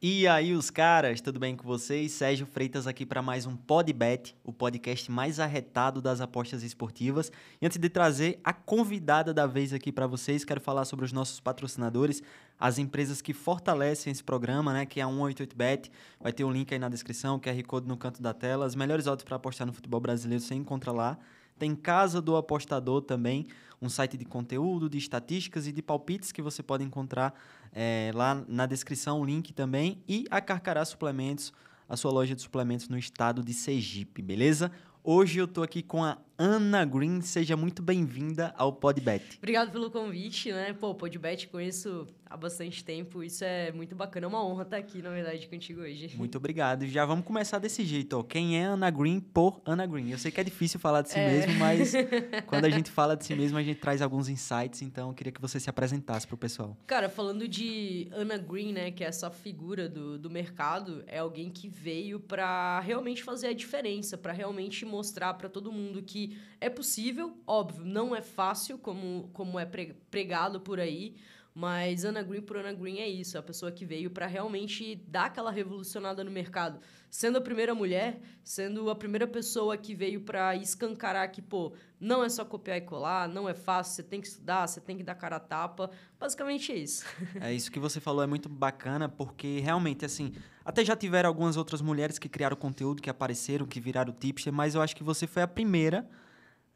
E aí, os caras, tudo bem com vocês? Sérgio Freitas aqui para mais um Podbet, o podcast mais arretado das apostas esportivas. E antes de trazer a convidada da vez aqui para vocês, quero falar sobre os nossos patrocinadores, as empresas que fortalecem esse programa, né, que é a 188bet. Vai ter um link aí na descrição, QR Code no canto da tela. As melhores odds para apostar no futebol brasileiro você encontra lá. Tem Casa do Apostador também um site de conteúdo, de estatísticas e de palpites que você pode encontrar é, lá na descrição, o link também. E a Carcará Suplementos, a sua loja de suplementos no estado de Sergipe, beleza? Hoje eu estou aqui com a Ana Green. Seja muito bem-vinda ao Podbet. Obrigado pelo convite, né? Pô, Podbet conheço há bastante tempo. Isso é muito bacana, é uma honra estar aqui, na verdade, contigo hoje. Muito obrigado. Já vamos começar desse jeito, ó. Quem é Ana Green por Ana Green? Eu sei que é difícil falar de si é. mesmo, mas quando a gente fala de si mesmo, a gente traz alguns insights, então eu queria que você se apresentasse pro pessoal. Cara, falando de Ana Green, né, que é essa figura do, do mercado, é alguém que veio para realmente fazer a diferença, para realmente mostrar para todo mundo que é possível, óbvio, não é fácil, como, como é pregado por aí, mas Ana Green por Ana Green é isso, é a pessoa que veio para realmente dar aquela revolucionada no mercado. Sendo a primeira mulher, sendo a primeira pessoa que veio para escancarar que, pô, não é só copiar e colar, não é fácil, você tem que estudar, você tem que dar cara a tapa. Basicamente é isso. é isso que você falou, é muito bacana, porque realmente, assim, até já tiveram algumas outras mulheres que criaram conteúdo, que apareceram, que viraram tipster, mas eu acho que você foi a primeira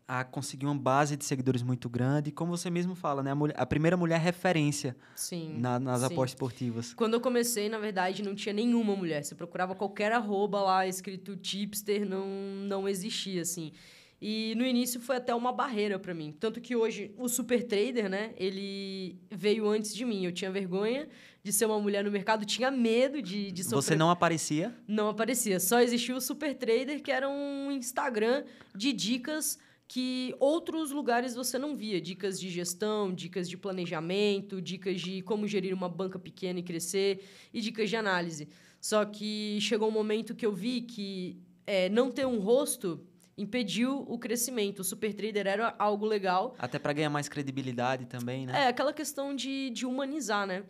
a conseguir uma base de seguidores muito grande. E como você mesmo fala, né? A, mulher, a primeira mulher referência sim, na, nas sim. apostas esportivas. Quando eu comecei, na verdade, não tinha nenhuma mulher. Você procurava qualquer arroba lá escrito tipster, não, não existia, assim. E no início foi até uma barreira para mim. Tanto que hoje o super trader, né? Ele veio antes de mim. Eu tinha vergonha de ser uma mulher no mercado, tinha medo de, de sofrer. Você não aparecia? Não aparecia. Só existia o super trader, que era um Instagram de dicas que outros lugares você não via. Dicas de gestão, dicas de planejamento, dicas de como gerir uma banca pequena e crescer, e dicas de análise. Só que chegou um momento que eu vi que é, não ter um rosto impediu o crescimento. O super trader era algo legal. Até para ganhar mais credibilidade também, né? É, aquela questão de, de humanizar, né?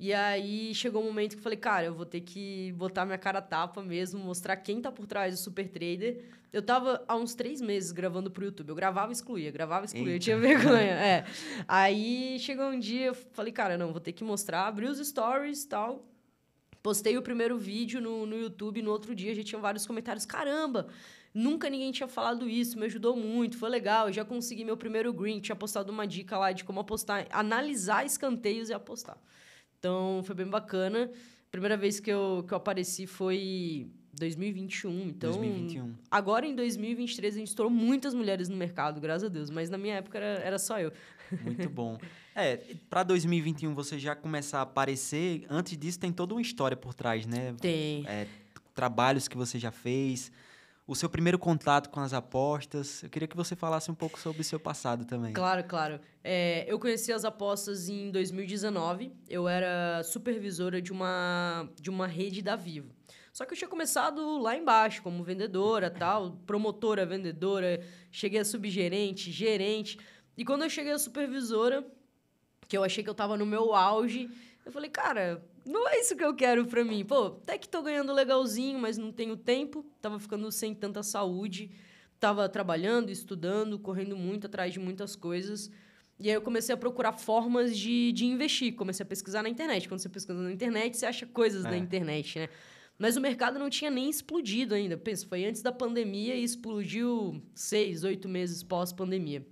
E aí chegou um momento que eu falei, cara, eu vou ter que botar minha cara tapa mesmo, mostrar quem tá por trás do Super Trader. Eu tava há uns três meses gravando pro YouTube. Eu gravava e excluía, gravava e excluía, eu tinha vergonha. é. Aí chegou um dia, eu falei, cara, não, vou ter que mostrar, abri os stories e tal. Postei o primeiro vídeo no, no YouTube, no outro dia já tinha vários comentários. Caramba, Nunca ninguém tinha falado isso, me ajudou muito, foi legal. Eu já consegui meu primeiro green, tinha postado uma dica lá de como apostar, analisar escanteios e apostar. Então, foi bem bacana. Primeira vez que eu, que eu apareci foi 2021. Então, 2021. agora em 2023 a gente estourou muitas mulheres no mercado, graças a Deus, mas na minha época era, era só eu. Muito bom. É, para 2021 você já começar a aparecer, antes disso tem toda uma história por trás, né? Tem. É, trabalhos que você já fez, o seu primeiro contato com as apostas. Eu queria que você falasse um pouco sobre o seu passado também. Claro, claro. É, eu conheci as apostas em 2019. Eu era supervisora de uma, de uma rede da Vivo. Só que eu tinha começado lá embaixo, como vendedora, tal, promotora, vendedora, cheguei a subgerente, gerente. E quando eu cheguei a supervisora, que eu achei que eu estava no meu auge, eu falei, cara, não é isso que eu quero pra mim. Pô, até que tô ganhando legalzinho, mas não tenho tempo. Tava ficando sem tanta saúde. Tava trabalhando, estudando, correndo muito atrás de muitas coisas. E aí eu comecei a procurar formas de, de investir. Comecei a pesquisar na internet. Quando você pesquisa na internet, você acha coisas é. na internet, né? Mas o mercado não tinha nem explodido ainda. Pensa, foi antes da pandemia e explodiu seis, oito meses pós-pandemia.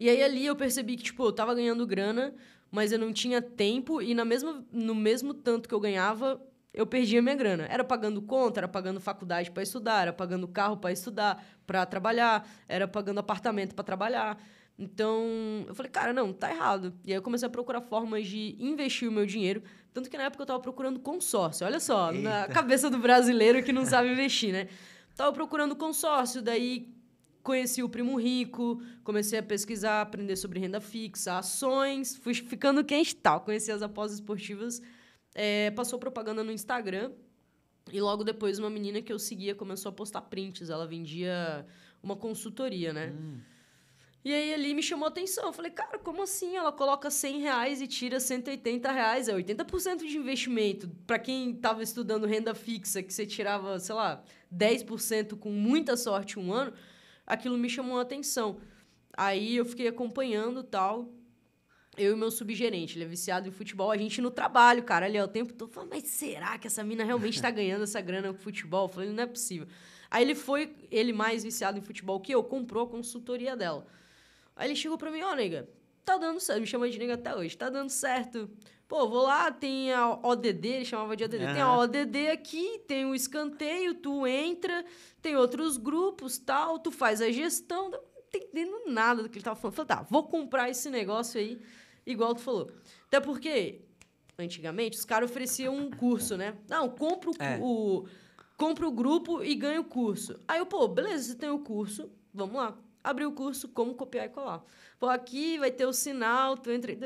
E aí ali eu percebi que, tipo, eu tava ganhando grana, mas eu não tinha tempo e na mesma, no mesmo tanto que eu ganhava, eu perdia minha grana. Era pagando conta, era pagando faculdade para estudar, era pagando carro para estudar, para trabalhar, era pagando apartamento para trabalhar. Então, eu falei, cara, não, tá errado. E aí eu comecei a procurar formas de investir o meu dinheiro. Tanto que na época eu tava procurando consórcio. Olha só, Eita. na cabeça do brasileiro que não sabe investir, né? Tava procurando consórcio, daí conheci o Primo Rico, comecei a pesquisar, aprender sobre renda fixa, ações, fui ficando quem tal. Conheci as após esportivas, é, passou propaganda no Instagram. E logo depois, uma menina que eu seguia começou a postar prints. Ela vendia uma consultoria, né? Hum. E aí ali me chamou a atenção. Eu falei, cara, como assim? Ela coloca 100 reais e tira 180 reais. É 80% de investimento. Para quem estava estudando renda fixa, que você tirava, sei lá, 10% com muita sorte um ano aquilo me chamou a atenção. Aí eu fiquei acompanhando tal. Eu e meu subgerente, ele é viciado em futebol, a gente no trabalho, cara, ali é o tempo todo, falando, mas será que essa mina realmente está ganhando essa grana com futebol? Eu falei, não é possível. Aí ele foi, ele mais viciado em futebol que eu, comprou a consultoria dela. Aí ele chegou para mim, ó, oh, nega, tá dando certo, me chama de nego até hoje, tá dando certo. Pô, vou lá, tem a ODD, ele chamava de ODD, uhum. tem a ODD aqui, tem o escanteio, tu entra, tem outros grupos, tal, tu faz a gestão, não entendendo nada do que ele tava falando. Falei, tá, vou comprar esse negócio aí, igual tu falou. Até porque, antigamente, os caras ofereciam um curso, né? Não, compra o, é. o, compra o grupo e ganha o curso. Aí eu, pô, beleza, você tem o curso, vamos lá abri o curso Como Copiar e Colar. Pô, aqui vai ter o sinal, tu entra...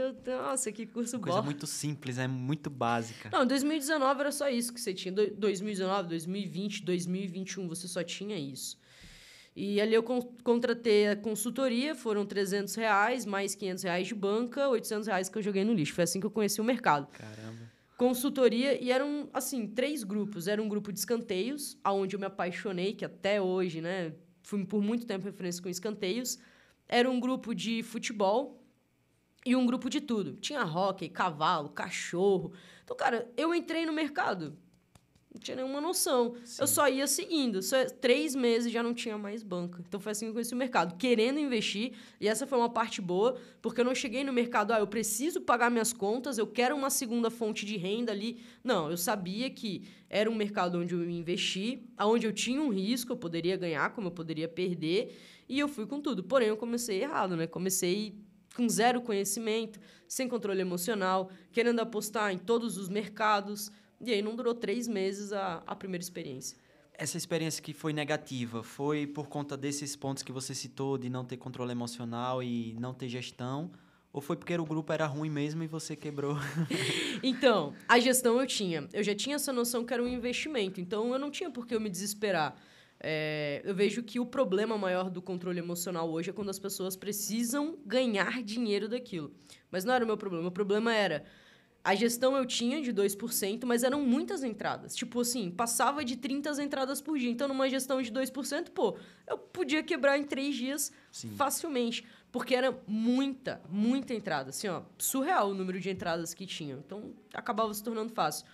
Nossa, que curso Uma Coisa boa. muito simples, é muito básica. Não, 2019 era só isso que você tinha. 2019, 2020, 2021, você só tinha isso. E ali eu con contratei a consultoria, foram 300 reais, mais 500 reais de banca, 800 reais que eu joguei no lixo. Foi assim que eu conheci o mercado. Caramba. Consultoria, e eram, assim, três grupos. Era um grupo de escanteios, aonde eu me apaixonei, que até hoje, né, fui por muito tempo referência com escanteios. Era um grupo de futebol e um grupo de tudo. Tinha hóquei, cavalo, cachorro. Então, cara, eu entrei no mercado não tinha nenhuma noção. Sim. Eu só ia seguindo. Só três meses já não tinha mais banca. Então foi assim que eu conheci o mercado, querendo investir. E essa foi uma parte boa, porque eu não cheguei no mercado, ah, eu preciso pagar minhas contas, eu quero uma segunda fonte de renda ali. Não, eu sabia que era um mercado onde eu investi, onde eu tinha um risco, eu poderia ganhar, como eu poderia perder. E eu fui com tudo. Porém, eu comecei errado, né? Comecei com zero conhecimento, sem controle emocional, querendo apostar em todos os mercados, e aí não durou três meses a, a primeira experiência. Essa experiência que foi negativa foi por conta desses pontos que você citou de não ter controle emocional e não ter gestão? Ou foi porque o grupo era ruim mesmo e você quebrou? então, a gestão eu tinha. Eu já tinha essa noção que era um investimento, então eu não tinha por que eu me desesperar. É, eu vejo que o problema maior do controle emocional hoje é quando as pessoas precisam ganhar dinheiro daquilo. Mas não era o meu problema. O problema era a gestão eu tinha de 2%, mas eram muitas entradas. Tipo assim, passava de 30 entradas por dia. Então, numa gestão de 2%, pô, eu podia quebrar em três dias Sim. facilmente. Porque era muita, muita entrada. Assim, ó, surreal o número de entradas que tinha. Então, acabava se tornando fácil.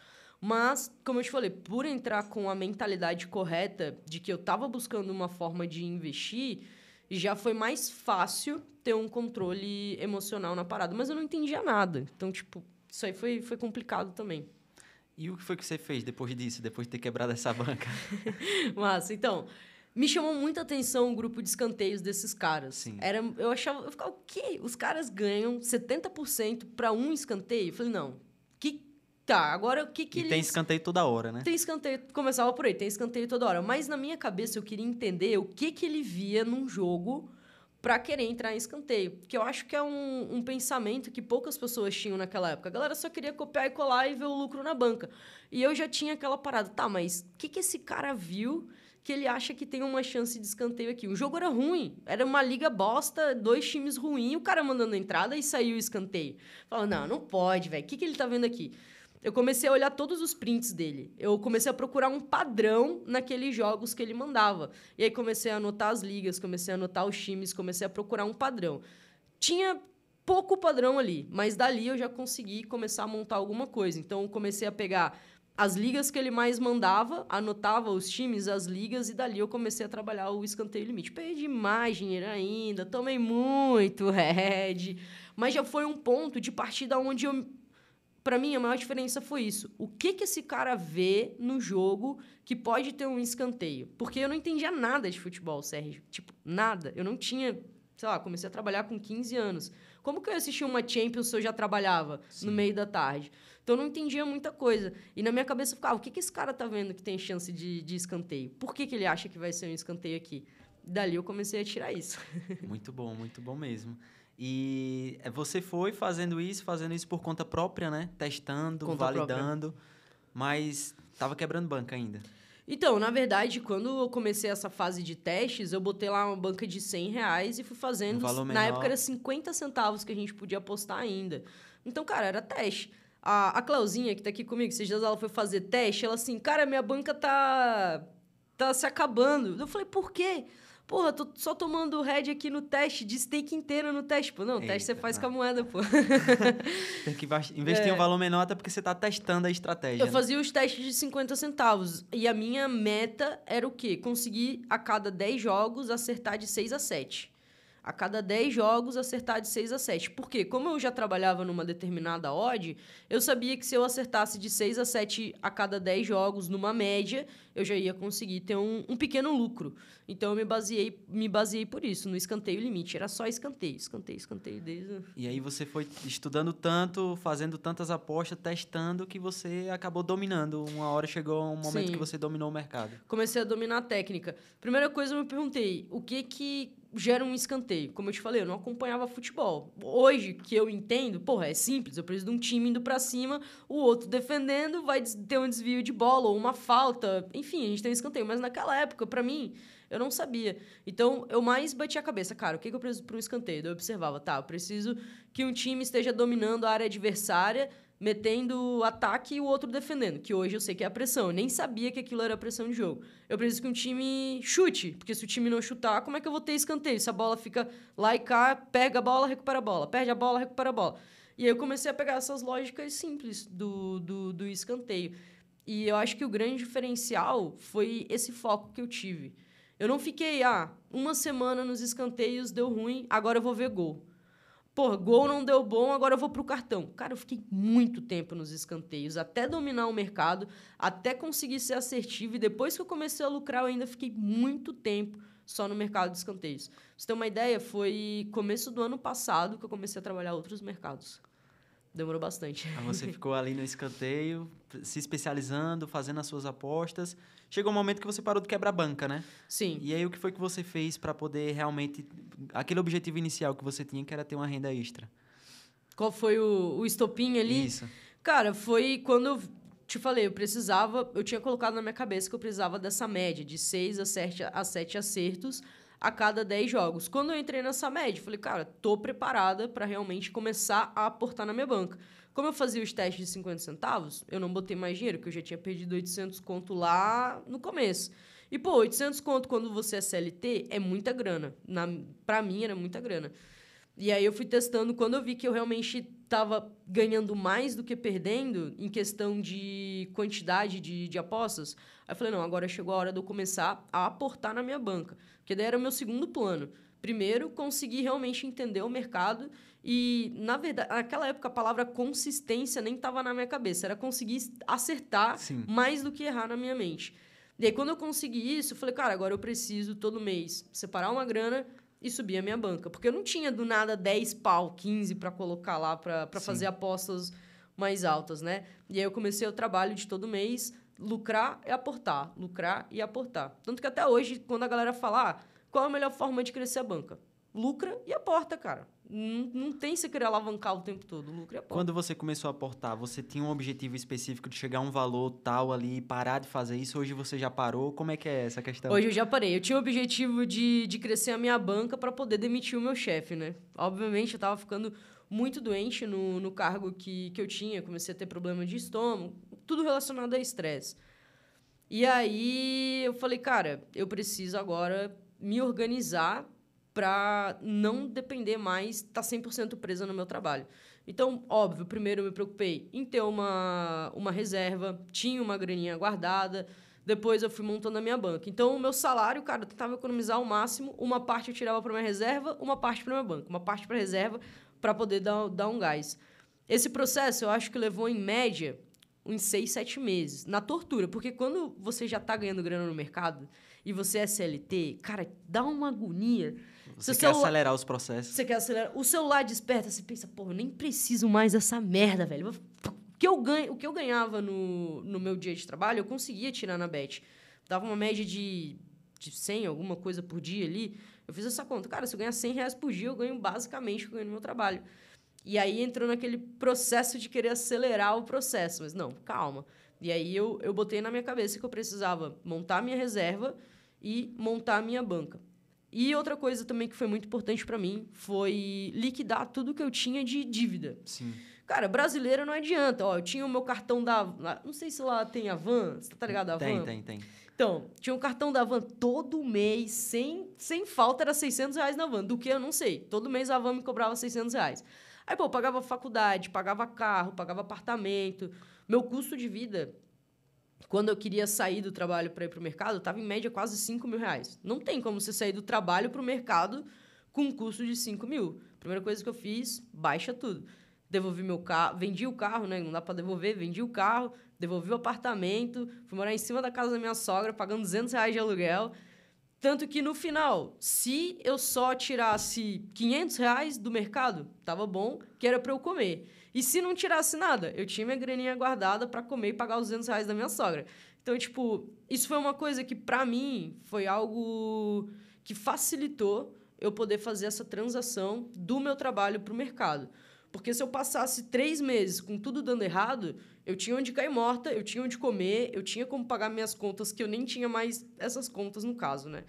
Mas, como eu te falei, por entrar com a mentalidade correta de que eu estava buscando uma forma de investir, já foi mais fácil ter um controle emocional na parada. Mas eu não entendia nada. Então, tipo, isso aí foi, foi complicado também. E o que foi que você fez depois disso, depois de ter quebrado essa banca? Massa, então, me chamou muita atenção o grupo de escanteios desses caras. Era, eu achava, eu ficava, o quê? Os caras ganham 70% para um escanteio? Eu falei, não, que tá, agora o que que E eles... tem escanteio toda hora, né? Tem escanteio, começava por aí, tem escanteio toda hora, mas na minha cabeça eu queria entender o que que ele via num jogo para querer entrar em escanteio. Que eu acho que é um, um, pensamento que poucas pessoas tinham naquela época. A galera só queria copiar e colar e ver o lucro na banca. E eu já tinha aquela parada, tá, mas o que, que esse cara viu que ele acha que tem uma chance de escanteio aqui? O jogo era ruim, era uma liga bosta, dois times ruins, o cara mandando entrada e saiu o escanteio. Falou, não, não pode, velho, o que, que ele tá vendo aqui? eu comecei a olhar todos os prints dele. Eu comecei a procurar um padrão naqueles jogos que ele mandava. E aí comecei a anotar as ligas, comecei a anotar os times, comecei a procurar um padrão. Tinha pouco padrão ali, mas dali eu já consegui começar a montar alguma coisa. Então comecei a pegar as ligas que ele mais mandava, anotava os times, as ligas, e dali eu comecei a trabalhar o escanteio limite. Perdi mais dinheiro ainda, tomei muito red, mas já foi um ponto de partida onde eu para mim, a maior diferença foi isso. O que, que esse cara vê no jogo que pode ter um escanteio? Porque eu não entendia nada de futebol, Sérgio. Tipo, nada. Eu não tinha sei lá, comecei a trabalhar com 15 anos. Como que eu assistia uma Champions se eu já trabalhava Sim. no meio da tarde? Então, eu não entendia muita coisa. E na minha cabeça ficava, ah, o que, que esse cara tá vendo que tem chance de, de escanteio? Por que, que ele acha que vai ser um escanteio aqui? Dali eu comecei a tirar isso. Muito bom, muito bom mesmo. E você foi fazendo isso, fazendo isso por conta própria, né? Testando, conta validando, própria. mas tava quebrando banca ainda. Então, na verdade, quando eu comecei essa fase de testes, eu botei lá uma banca de 100 reais e fui fazendo. Um na menor. época era 50 centavos que a gente podia apostar ainda. Então, cara, era teste. A, a Clauzinha, que tá aqui comigo, esses dias ela foi fazer teste, ela assim, cara, minha banca tá. tá se acabando. Eu falei, por quê? Porra, tô só tomando red aqui no teste, de steak inteiro no teste. Pô, não, Eita, teste você faz com a moeda, pô. Tem que investir é. um valor menor, até porque você tá testando a estratégia. Eu né? fazia os testes de 50 centavos. E a minha meta era o quê? Conseguir a cada 10 jogos acertar de 6 a 7 a cada 10 jogos acertar de 6 a 7. Porque, como eu já trabalhava numa determinada odd, eu sabia que se eu acertasse de 6 a 7 a cada 10 jogos, numa média, eu já ia conseguir ter um, um pequeno lucro. Então, eu me baseei, me baseei por isso, no escanteio limite. Era só escanteio, escanteio, escanteio. Desde... E aí você foi estudando tanto, fazendo tantas apostas, testando, que você acabou dominando. Uma hora chegou um momento Sim. que você dominou o mercado. Comecei a dominar a técnica. Primeira coisa, eu me perguntei, o que que gera um escanteio. Como eu te falei, eu não acompanhava futebol. Hoje, que eu entendo, porra, é simples. Eu preciso de um time indo para cima, o outro defendendo, vai ter um desvio de bola ou uma falta. Enfim, a gente tem um escanteio. Mas naquela época, para mim, eu não sabia. Então, eu mais bati a cabeça, cara, o que, que eu preciso para um escanteio? Daí eu observava, tá, eu preciso que um time esteja dominando a área adversária metendo ataque e o outro defendendo, que hoje eu sei que é a pressão. Eu nem sabia que aquilo era pressão de jogo. Eu preciso que um time chute, porque se o time não chutar, como é que eu vou ter escanteio? Se a bola fica lá e cá, pega a bola, recupera a bola, perde a bola, recupera a bola. E aí eu comecei a pegar essas lógicas simples do, do, do escanteio. E eu acho que o grande diferencial foi esse foco que eu tive. Eu não fiquei, ah, uma semana nos escanteios deu ruim, agora eu vou ver gol. Pô, gol não deu bom, agora eu vou pro cartão. Cara, eu fiquei muito tempo nos escanteios, até dominar o mercado, até conseguir ser assertivo. E depois que eu comecei a lucrar, eu ainda fiquei muito tempo só no mercado de escanteios. Pra você ter uma ideia, foi começo do ano passado que eu comecei a trabalhar outros mercados demorou bastante. Aí você ficou ali no escanteio, se especializando, fazendo as suas apostas. Chegou um momento que você parou de quebrar banca, né? Sim. E aí o que foi que você fez para poder realmente aquele objetivo inicial que você tinha, que era ter uma renda extra? Qual foi o, o estopim ali? Isso. Cara, foi quando eu te falei, eu precisava, eu tinha colocado na minha cabeça que eu precisava dessa média de 6 a 7 a sete acertos a cada 10 jogos. Quando eu entrei nessa média, falei, cara, tô preparada para realmente começar a aportar na minha banca. Como eu fazia os testes de 50 centavos, eu não botei mais dinheiro, porque eu já tinha perdido 800 conto lá no começo. E, pô, 800 conto quando você é CLT é muita grana. Na, pra mim, era muita grana. E aí eu fui testando, quando eu vi que eu realmente estava ganhando mais do que perdendo em questão de quantidade de, de apostas, aí eu falei, não, agora chegou a hora de eu começar a aportar na minha banca. Porque daí era o meu segundo plano. Primeiro, conseguir realmente entender o mercado e, na verdade, naquela época a palavra consistência nem estava na minha cabeça. Era conseguir acertar Sim. mais do que errar na minha mente. E aí, quando eu consegui isso, eu falei, cara, agora eu preciso todo mês separar uma grana e subia a minha banca. Porque eu não tinha do nada 10 pau, 15 para colocar lá, para fazer apostas mais altas, né? E aí eu comecei o trabalho de todo mês, lucrar e aportar, lucrar e aportar. Tanto que até hoje, quando a galera fala, ah, qual é a melhor forma de crescer a banca? lucra e aporta, cara. Não, não tem se querer alavancar o tempo todo, lucra e aporta. Quando você começou a aportar, você tinha um objetivo específico de chegar a um valor tal ali, parar de fazer isso? Hoje você já parou? Como é que é essa questão? Hoje eu já parei. Eu tinha o objetivo de, de crescer a minha banca para poder demitir o meu chefe, né? Obviamente eu tava ficando muito doente no, no cargo que, que eu tinha, comecei a ter problema de estômago, tudo relacionado a estresse. E aí eu falei, cara, eu preciso agora me organizar para não depender mais, estar tá 100% presa no meu trabalho. Então, óbvio, primeiro eu me preocupei em ter uma, uma reserva, tinha uma graninha guardada, depois eu fui montando a minha banca. Então, o meu salário, cara, eu tentava economizar ao máximo, uma parte eu tirava para minha reserva, uma parte para minha banca, uma parte para reserva, para poder dar, dar um gás. Esse processo, eu acho que levou, em média, uns seis, sete meses. Na tortura, porque quando você já está ganhando grana no mercado e você é CLT, cara, dá uma agonia você quer acelerar os processos. Você quer acelerar. O celular desperta, você pensa, pô, eu nem preciso mais dessa merda, velho. O que eu, ganho, o que eu ganhava no, no meu dia de trabalho, eu conseguia tirar na bet. Dava uma média de, de 100, alguma coisa por dia ali. Eu fiz essa conta. Cara, se eu ganhar 100 reais por dia, eu ganho basicamente o que eu ganho no meu trabalho. E aí entrou naquele processo de querer acelerar o processo. Mas não, calma. E aí eu, eu botei na minha cabeça que eu precisava montar minha reserva e montar minha banca. E outra coisa também que foi muito importante para mim foi liquidar tudo que eu tinha de dívida. Sim. Cara, brasileiro não adianta. Ó, eu tinha o meu cartão da. Não sei se lá tem a van, você tá ligado? A tem, van? tem, tem. Então, tinha um cartão da van todo mês, sem, sem falta, era 600 reais na van. Do que eu não sei. Todo mês a van me cobrava 600 reais. Aí, pô, eu pagava faculdade, pagava carro, pagava apartamento. Meu custo de vida quando eu queria sair do trabalho para ir para o mercado, eu estava em média quase 5 mil reais. Não tem como você sair do trabalho para o mercado com um custo de 5 mil. Primeira coisa que eu fiz, baixa tudo. Devolvi meu carro, vendi o carro, né? Não dá para devolver, vendi o carro, devolvi o apartamento, fui morar em cima da casa da minha sogra, pagando 200 reais de aluguel. Tanto que no final, se eu só tirasse 500 reais do mercado, tava bom, que era para eu comer. E se não tirasse nada, eu tinha minha graninha guardada para comer e pagar os 200 reais da minha sogra. Então, tipo, isso foi uma coisa que, para mim, foi algo que facilitou eu poder fazer essa transação do meu trabalho para o mercado. Porque se eu passasse três meses com tudo dando errado, eu tinha onde cair morta, eu tinha onde comer, eu tinha como pagar minhas contas, que eu nem tinha mais essas contas no caso, né?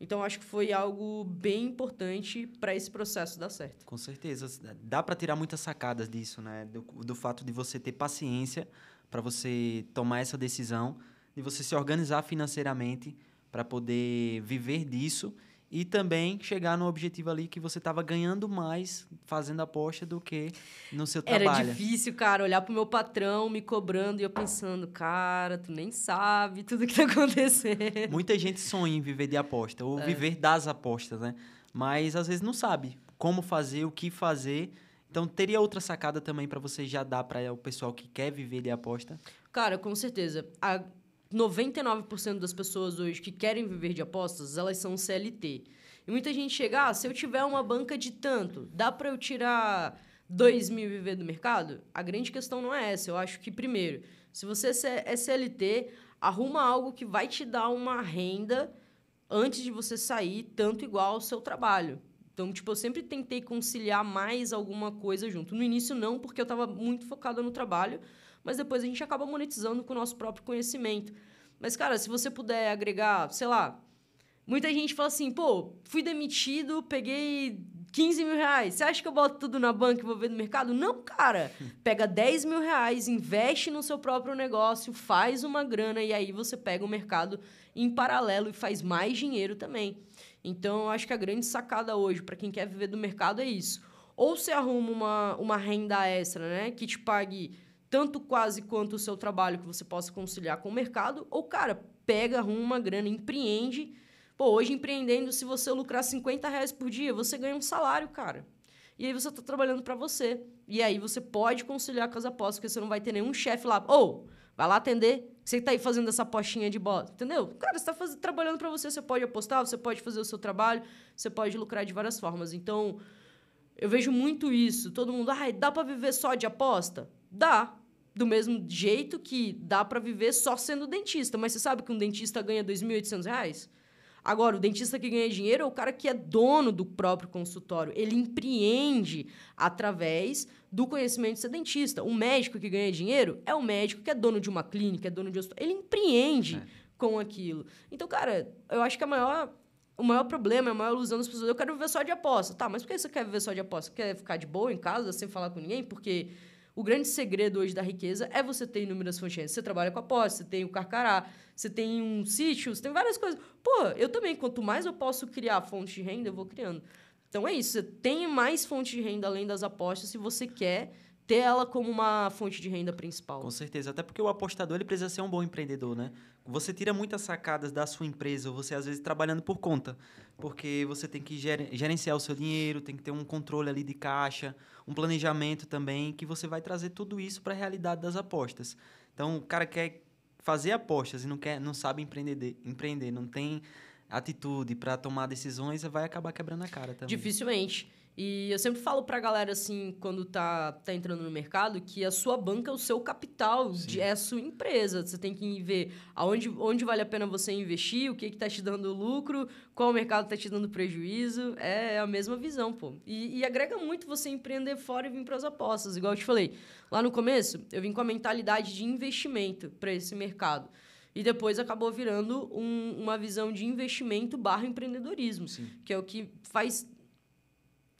Então, acho que foi algo bem importante para esse processo dar certo. Com certeza. Dá para tirar muitas sacadas disso, né? Do, do fato de você ter paciência para você tomar essa decisão, de você se organizar financeiramente para poder viver disso e também chegar no objetivo ali que você estava ganhando mais fazendo aposta do que no seu Era trabalho. Era difícil, cara, olhar pro meu patrão me cobrando e eu pensando, cara, tu nem sabe tudo que tá acontecendo. Muita gente sonha em viver de aposta ou é. viver das apostas, né? Mas às vezes não sabe como fazer, o que fazer. Então teria outra sacada também para você já dar para o pessoal que quer viver de aposta? Cara, com certeza. A 99% das pessoas hoje que querem viver de apostas, elas são CLT. E muita gente chega, ah, se eu tiver uma banca de tanto, dá para eu tirar 2 mil e viver do mercado? A grande questão não é essa. Eu acho que, primeiro, se você é CLT, é arruma algo que vai te dar uma renda antes de você sair tanto igual ao seu trabalho. Então, tipo, eu sempre tentei conciliar mais alguma coisa junto. No início, não, porque eu estava muito focada no trabalho, mas depois a gente acaba monetizando com o nosso próprio conhecimento. Mas, cara, se você puder agregar, sei lá, muita gente fala assim, pô, fui demitido, peguei 15 mil reais. Você acha que eu boto tudo na banca e vou ver no mercado? Não, cara. Pega 10 mil reais, investe no seu próprio negócio, faz uma grana e aí você pega o mercado em paralelo e faz mais dinheiro também. Então, eu acho que a grande sacada hoje para quem quer viver do mercado é isso. Ou você arruma uma, uma renda extra, né? Que te pague tanto quase quanto o seu trabalho que você possa conciliar com o mercado, ou, cara, pega, arruma uma grana, empreende. Pô, hoje empreendendo, se você lucrar 50 reais por dia, você ganha um salário, cara. E aí você está trabalhando para você. E aí você pode conciliar com as apostas, porque você não vai ter nenhum chefe lá. Ou, oh, vai lá atender, você está aí fazendo essa apostinha de bosta, entendeu? Cara, você está trabalhando para você, você pode apostar, você pode fazer o seu trabalho, você pode lucrar de várias formas. Então, eu vejo muito isso. Todo mundo, ah, dá para viver só de aposta? Dá, do mesmo jeito que dá para viver só sendo dentista. Mas você sabe que um dentista ganha R$ 2.800? Agora, o dentista que ganha dinheiro é o cara que é dono do próprio consultório. Ele empreende através do conhecimento de ser dentista. O médico que ganha dinheiro é o médico que é dono de uma clínica, é dono de hospital. Ele empreende é. com aquilo. Então, cara, eu acho que a maior o maior problema, a maior ilusão das pessoas. Eu quero viver só de aposta. Tá, mas por que você quer viver só de aposta? Quer ficar de boa em casa, sem falar com ninguém? Porque o grande segredo hoje da riqueza é você ter inúmeras renda Você trabalha com a posse, você tem o carcará, você tem um sítio, você tem várias coisas. Pô, eu também, quanto mais eu posso criar fonte de renda, eu vou criando. Então é isso, você tem mais fonte de renda além das apostas se você quer ter ela como uma fonte de renda principal. Com certeza, até porque o apostador ele precisa ser um bom empreendedor, né? Você tira muitas sacadas da sua empresa, você às vezes trabalhando por conta, porque você tem que gerenciar o seu dinheiro, tem que ter um controle ali de caixa, um planejamento também, que você vai trazer tudo isso para a realidade das apostas. Então, o cara quer fazer apostas e não quer, não sabe empreender, empreender, não tem atitude para tomar decisões, vai acabar quebrando a cara também. Dificilmente. E eu sempre falo pra galera, assim, quando tá, tá entrando no mercado, que a sua banca é o seu capital, de, é a sua empresa. Você tem que ver aonde, onde vale a pena você investir, o que, que tá te dando lucro, qual mercado tá te dando prejuízo. É a mesma visão, pô. E, e agrega muito você empreender fora e vir pras apostas. Igual eu te falei, lá no começo, eu vim com a mentalidade de investimento para esse mercado e depois acabou virando um, uma visão de investimento barra empreendedorismo, Sim. que é o que faz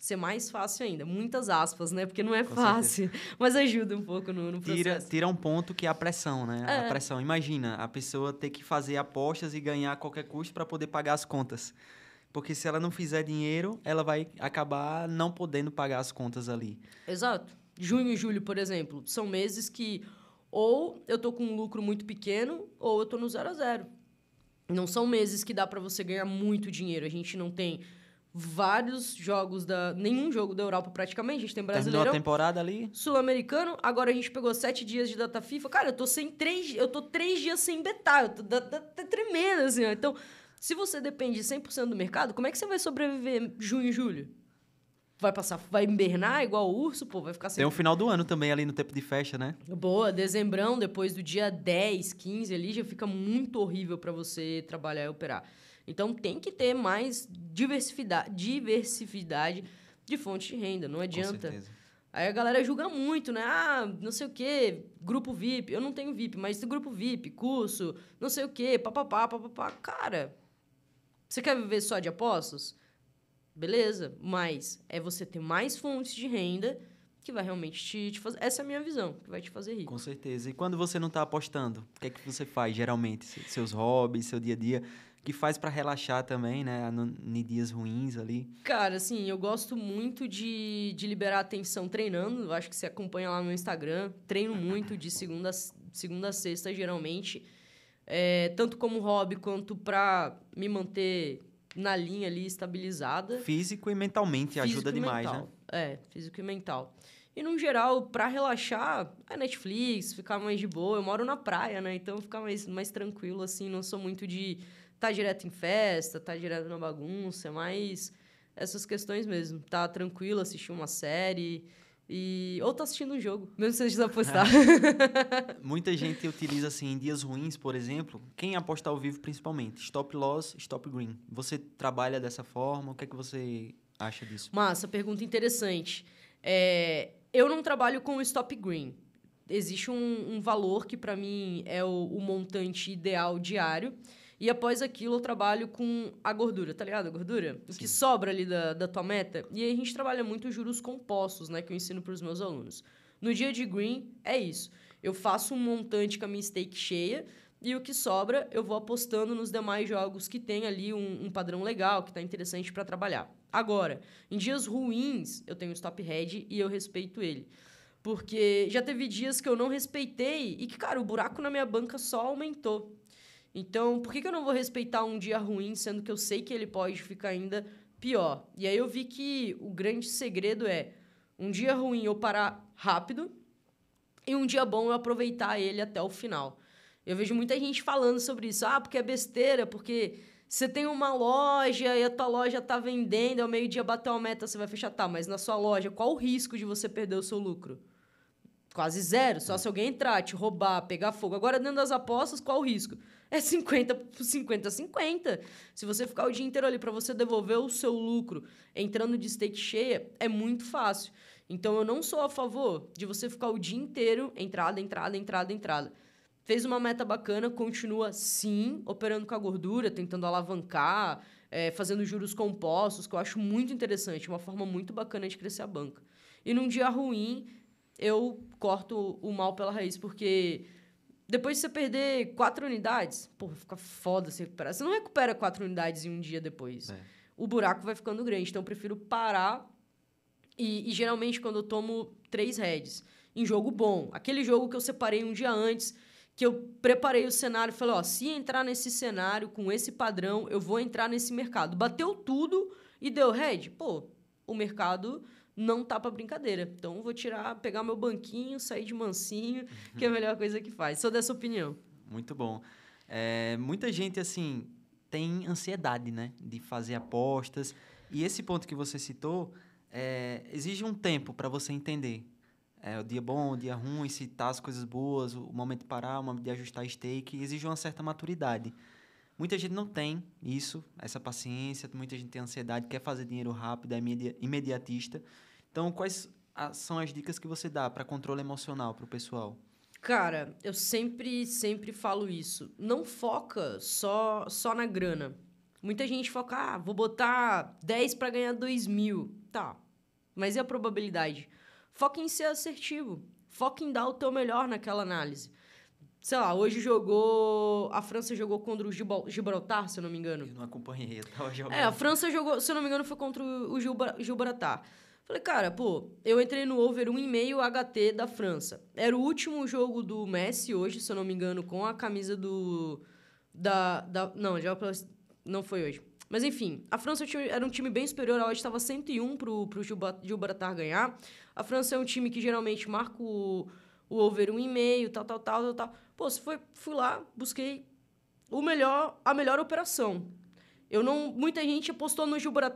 ser mais fácil ainda. Muitas aspas, né? Porque não é Com fácil, certeza. mas ajuda um pouco no, no, processo. Tira, tira um ponto que é a pressão, né? É. A pressão. Imagina a pessoa ter que fazer apostas e ganhar qualquer custo para poder pagar as contas. Porque se ela não fizer dinheiro, ela vai acabar não podendo pagar as contas ali. Exato. Junho e julho, por exemplo, são meses que ou eu tô com um lucro muito pequeno ou eu tô no zero a zero. Não são meses que dá para você ganhar muito dinheiro. A gente não tem vários jogos da. Nenhum jogo da Europa praticamente. A gente tem brasileiro. Terminou a temporada ali? Sul-americano. Agora a gente pegou sete dias de data FIFA. Cara, eu tô sem três. Eu tô três dias sem beta. Eu tô da, tá, da, tá, tá tremendo, assim, ó. Então, se você depende 100% do mercado, como é que você vai sobreviver junho e julho? Vai passar, vai invernar igual o urso, pô, vai ficar sem. Tem o final do ano também ali no tempo de festa, né? Boa, dezembrão, depois do dia 10, 15 ali, já fica muito horrível para você trabalhar e operar. Então tem que ter mais diversidade, diversidade de fontes de renda, não adianta. Aí a galera julga muito, né? Ah, não sei o quê, grupo VIP. Eu não tenho VIP, mas tem grupo VIP, curso, não sei o quê, papapá, papapá. Cara, você quer viver só de apostas? Beleza, mas é você ter mais fontes de renda que vai realmente te, te, fazer. Essa é a minha visão, que vai te fazer rico. Com certeza. E quando você não está apostando, o que é que você faz geralmente? Seus hobbies, seu dia a dia? que faz para relaxar também, né? No, em dias ruins ali. Cara, assim, eu gosto muito de, de liberar atenção treinando. Acho que você acompanha lá no Instagram. Treino muito de segunda, segunda a sexta, geralmente. É, tanto como hobby quanto para me manter na linha ali estabilizada. Físico e mentalmente físico ajuda e demais, mental. né? É, físico e mental. E no geral, para relaxar, é Netflix, ficar mais de boa. Eu moro na praia, né? Então ficar mais, mais tranquilo, assim, não sou muito de tá direto em festa, tá direto na bagunça, é mas essas questões mesmo. Tá tranquilo, assistir uma série e ou tá assistindo um jogo, mesmo se você apostar. É. Muita gente utiliza assim em dias ruins, por exemplo, quem apostar ao vivo principalmente, stop loss, stop green. Você trabalha dessa forma? O que é que você acha disso? Massa, pergunta interessante. É, eu não trabalho com stop green. Existe um, um valor que para mim é o, o montante ideal diário. E após aquilo, eu trabalho com a gordura, tá ligado? A gordura? O Sim. que sobra ali da, da tua meta. E aí a gente trabalha muito os juros compostos, né? Que eu ensino para os meus alunos. No dia de green, é isso. Eu faço um montante com a minha stake cheia e o que sobra eu vou apostando nos demais jogos que tem ali um, um padrão legal, que está interessante para trabalhar. Agora, em dias ruins, eu tenho o stop head e eu respeito ele. Porque já teve dias que eu não respeitei e que, cara, o buraco na minha banca só aumentou. Então, por que, que eu não vou respeitar um dia ruim, sendo que eu sei que ele pode ficar ainda pior? E aí eu vi que o grande segredo é um dia ruim eu parar rápido e um dia bom eu aproveitar ele até o final. Eu vejo muita gente falando sobre isso. Ah, porque é besteira, porque você tem uma loja e a tua loja tá vendendo, ao meio-dia bateu a meta, você vai fechar. Tá, mas na sua loja, qual o risco de você perder o seu lucro? quase zero. Só se alguém entrar, te roubar, pegar fogo. Agora, dentro das apostas, qual o risco? É 50 50 50. Se você ficar o dia inteiro ali para você devolver o seu lucro entrando de stake cheia, é muito fácil. Então eu não sou a favor de você ficar o dia inteiro entrada, entrada, entrada, entrada. Fez uma meta bacana, continua sim operando com a gordura, tentando alavancar, é, fazendo juros compostos, que eu acho muito interessante, uma forma muito bacana de crescer a banca. E num dia ruim, eu corto o mal pela raiz, porque depois de você perder quatro unidades, pô, fica foda você recuperar. Você não recupera quatro unidades em um dia depois. É. O buraco vai ficando grande. Então eu prefiro parar. E, e geralmente quando eu tomo três heads em jogo bom, aquele jogo que eu separei um dia antes, que eu preparei o cenário, falei, ó, se entrar nesse cenário com esse padrão, eu vou entrar nesse mercado. Bateu tudo e deu head, pô, o mercado não tá para brincadeira. Então vou tirar, pegar meu banquinho, sair de mansinho, uhum. que é a melhor coisa que faz. Sou dessa opinião. Muito bom. É, muita gente, assim, tem ansiedade, né? De fazer apostas. E esse ponto que você citou é, exige um tempo para você entender. É, o dia bom, o dia ruim, citar tá as coisas boas, o momento de parar, o momento de ajustar stake, exige uma certa maturidade. Muita gente não tem isso, essa paciência, muita gente tem ansiedade, quer fazer dinheiro rápido, é imediatista. Então, quais são as dicas que você dá para controle emocional para o pessoal? Cara, eu sempre, sempre falo isso. Não foca só, só na grana. Muita gente foca, ah, vou botar 10 para ganhar 2 mil. Tá, mas e a probabilidade? Foca em ser assertivo. Foca em dar o teu melhor naquela análise. Sei lá, hoje jogou. A França jogou contra o Gibraltar, se eu não me engano. Eu não acompanhei, eu tava jogando. É, a França jogou, se eu não me engano, foi contra o Gibraltar. Falei, cara, pô, eu entrei no over 1,5 HT da França. Era o último jogo do Messi hoje, se eu não me engano, com a camisa do. Da. da não, já é não foi hoje. Mas enfim, a França era um time bem superior, a odd estava 101 pro, pro Gibraltar ganhar. A França é um time que geralmente marca o, o over 1,5, tal, tal, tal, tal, tal. Pô, se foi, fui lá, busquei o melhor, a melhor operação. Eu não, muita gente apostou no Gil, Barat,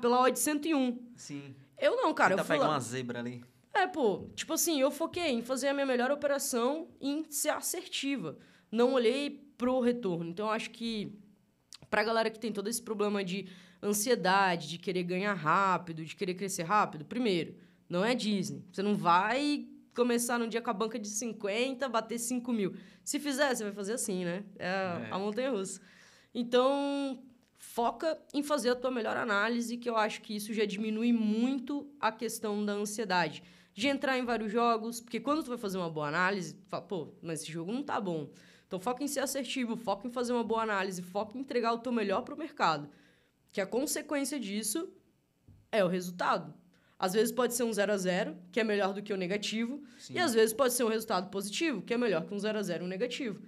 pela odd 101. Sim. Eu não, cara. Tenta eu pegar uma zebra ali. É, pô. Tipo assim, eu foquei em fazer a minha melhor operação e em ser assertiva. Não olhei pro retorno. Então, acho que pra galera que tem todo esse problema de ansiedade, de querer ganhar rápido, de querer crescer rápido, primeiro, não é Disney. Você não vai começar num dia com a banca de 50, bater 5 mil. Se fizer, você vai fazer assim, né? É, é. a montanha-russa. Então, foca em fazer a tua melhor análise, que eu acho que isso já diminui muito a questão da ansiedade. De entrar em vários jogos, porque quando tu vai fazer uma boa análise, tu fala, pô, mas esse jogo não tá bom. Então foca em ser assertivo, foca em fazer uma boa análise, foca em entregar o teu melhor pro mercado. Que a consequência disso é o resultado. Às vezes pode ser um 0 a 0 que é melhor do que o um negativo, Sim. e às vezes pode ser um resultado positivo, que é melhor que um 0 a 0 um negativo.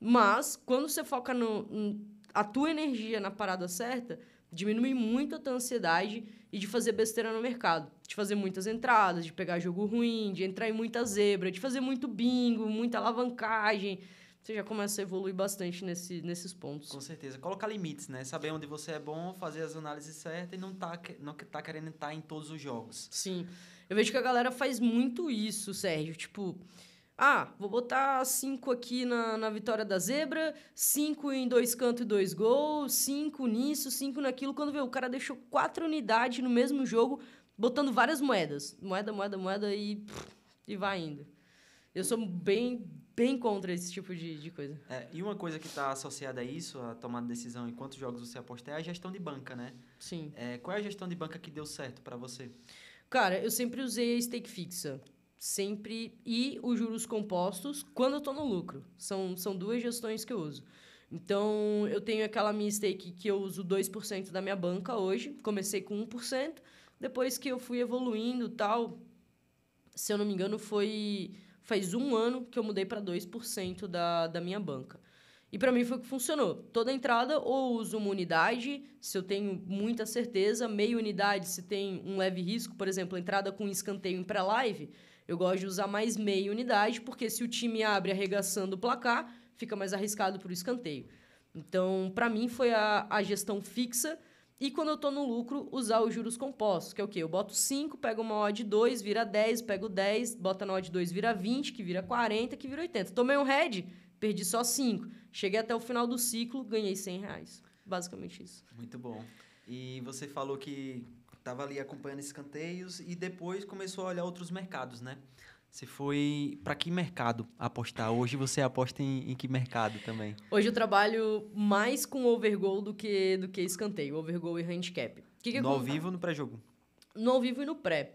Mas quando você foca no, a tua energia na parada certa diminui muito a tua ansiedade e de fazer besteira no mercado. De fazer muitas entradas, de pegar jogo ruim, de entrar em muita zebra, de fazer muito bingo, muita alavancagem. Você já começa a evoluir bastante nesse, nesses pontos. Com certeza. Colocar limites, né? Saber onde você é bom, fazer as análises certas e não tá, não tá querendo estar em todos os jogos. Sim. Eu vejo que a galera faz muito isso, Sérgio. Tipo, ah, vou botar cinco aqui na, na vitória da zebra, cinco em dois cantos e dois gols, cinco nisso, cinco naquilo. Quando vê, o cara deixou quatro unidades no mesmo jogo, botando várias moedas. Moeda, moeda, moeda e, pff, e vai indo. Eu sou bem, bem contra esse tipo de, de coisa. É, e uma coisa que está associada a isso, a tomada de decisão em quantos jogos você apostar, é a gestão de banca, né? Sim. É, qual é a gestão de banca que deu certo para você? Cara, eu sempre usei a stake fixa sempre e os juros compostos quando eu estou no lucro. São, são duas gestões que eu uso. Então, eu tenho aquela minha stake que eu uso 2% da minha banca hoje. Comecei com 1%, depois que eu fui evoluindo tal. Se eu não me engano, foi faz um ano que eu mudei para 2% da, da minha banca. E para mim foi o que funcionou. Toda entrada, ou uso uma unidade, se eu tenho muita certeza, meia unidade, se tem um leve risco, por exemplo, entrada com escanteio em pré-live, eu gosto de usar mais meia unidade, porque se o time abre arregaçando o placar, fica mais arriscado para o escanteio. Então, para mim, foi a, a gestão fixa. E quando eu estou no lucro, usar os juros compostos, que é o quê? Eu boto 5, pego uma odd 2, vira 10, pego 10, bota na odd 2, vira 20, que vira 40, que vira 80. Tomei um head, perdi só 5. Cheguei até o final do ciclo, ganhei 100 reais. Basicamente isso. Muito bom. E você falou que estava ali acompanhando escanteios e depois começou a olhar outros mercados, né? Você foi para que mercado apostar? Hoje você aposta em, em, que mercado também? Hoje eu trabalho mais com overgoal do que do que escanteio, overgoal e handicap. Que que no ao vivo ou no pré-jogo? No ao vivo e no pré.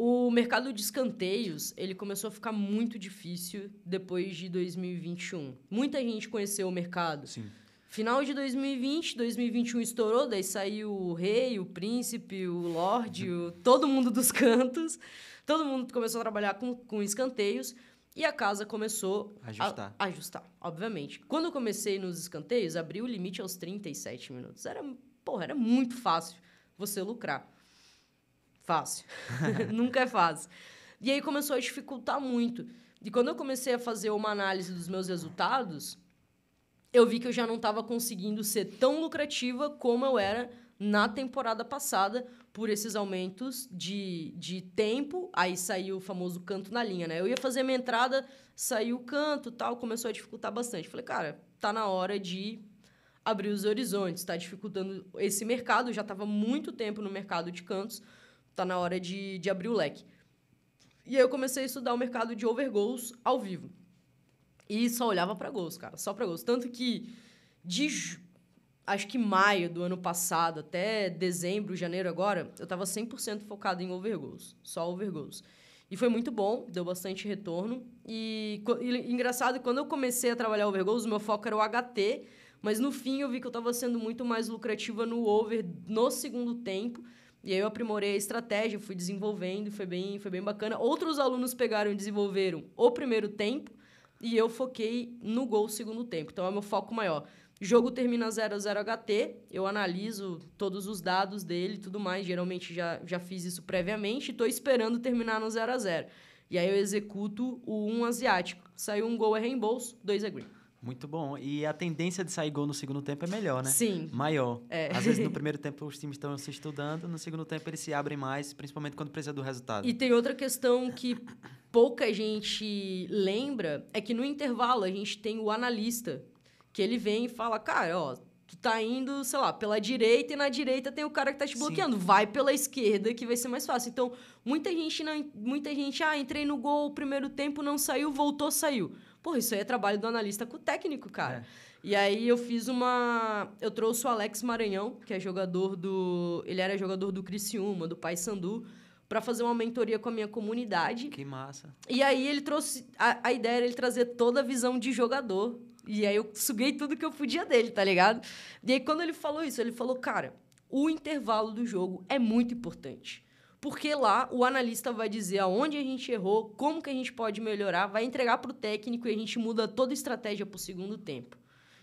O mercado de escanteios, ele começou a ficar muito difícil depois de 2021. Muita gente conheceu o mercado. Sim. Final de 2020, 2021 estourou, daí saiu o rei, o príncipe, o lorde, o, todo mundo dos cantos. Todo mundo começou a trabalhar com, com escanteios e a casa começou ajustar. a ajustar, obviamente. Quando eu comecei nos escanteios, abri o limite aos 37 minutos. Era, porra, era muito fácil você lucrar fácil. Nunca é fácil. E aí começou a dificultar muito. E quando eu comecei a fazer uma análise dos meus resultados, eu vi que eu já não estava conseguindo ser tão lucrativa como eu era na temporada passada por esses aumentos de, de tempo. Aí saiu o famoso canto na linha, né? Eu ia fazer minha entrada, saiu o canto tal, começou a dificultar bastante. Falei, cara, tá na hora de abrir os horizontes, está dificultando esse mercado. Eu já estava muito tempo no mercado de cantos, Tá na hora de, de abrir o leque. E aí eu comecei a estudar o mercado de overgoals ao vivo. E só olhava para gols, cara, só para gols. Tanto que de acho que maio do ano passado até dezembro, janeiro agora, eu tava 100% focado em overgoals, só overgoals. E foi muito bom, deu bastante retorno. E, e engraçado, quando eu comecei a trabalhar overgoals, meu foco era o HT, mas no fim eu vi que eu estava sendo muito mais lucrativa no over no segundo tempo e aí eu aprimorei a estratégia, fui desenvolvendo, foi bem, foi bem bacana. Outros alunos pegaram e desenvolveram o primeiro tempo e eu foquei no gol segundo tempo. Então é o meu foco maior. Jogo termina 0 0 HT, eu analiso todos os dados dele tudo mais. Geralmente já, já fiz isso previamente e estou esperando terminar no 0 a 0 E aí eu executo o 1 um asiático. Saiu um gol é reembolso, dois é green. Muito bom. E a tendência de sair gol no segundo tempo é melhor, né? Sim. Maior. É. Às vezes no primeiro tempo os times estão se estudando, no segundo tempo eles se abrem mais, principalmente quando precisa do resultado. E tem outra questão que pouca gente lembra, é que no intervalo a gente tem o analista, que ele vem e fala, cara, ó, tu tá indo, sei lá, pela direita e na direita tem o cara que tá te bloqueando. Sim. Vai pela esquerda que vai ser mais fácil. Então, muita gente não, muita gente, ah, entrei no gol, primeiro tempo não saiu, voltou, saiu isso aí é trabalho do analista com o técnico, cara. É. E aí eu fiz uma. Eu trouxe o Alex Maranhão, que é jogador do. Ele era jogador do Criciúma, do Paysandu, para fazer uma mentoria com a minha comunidade. Que massa. E aí ele trouxe. A, a ideia era ele trazer toda a visão de jogador. E aí eu suguei tudo que eu podia dele, tá ligado? E aí quando ele falou isso, ele falou, cara, o intervalo do jogo é muito importante porque lá o analista vai dizer aonde a gente errou, como que a gente pode melhorar, vai entregar para o técnico e a gente muda toda a estratégia para o segundo tempo.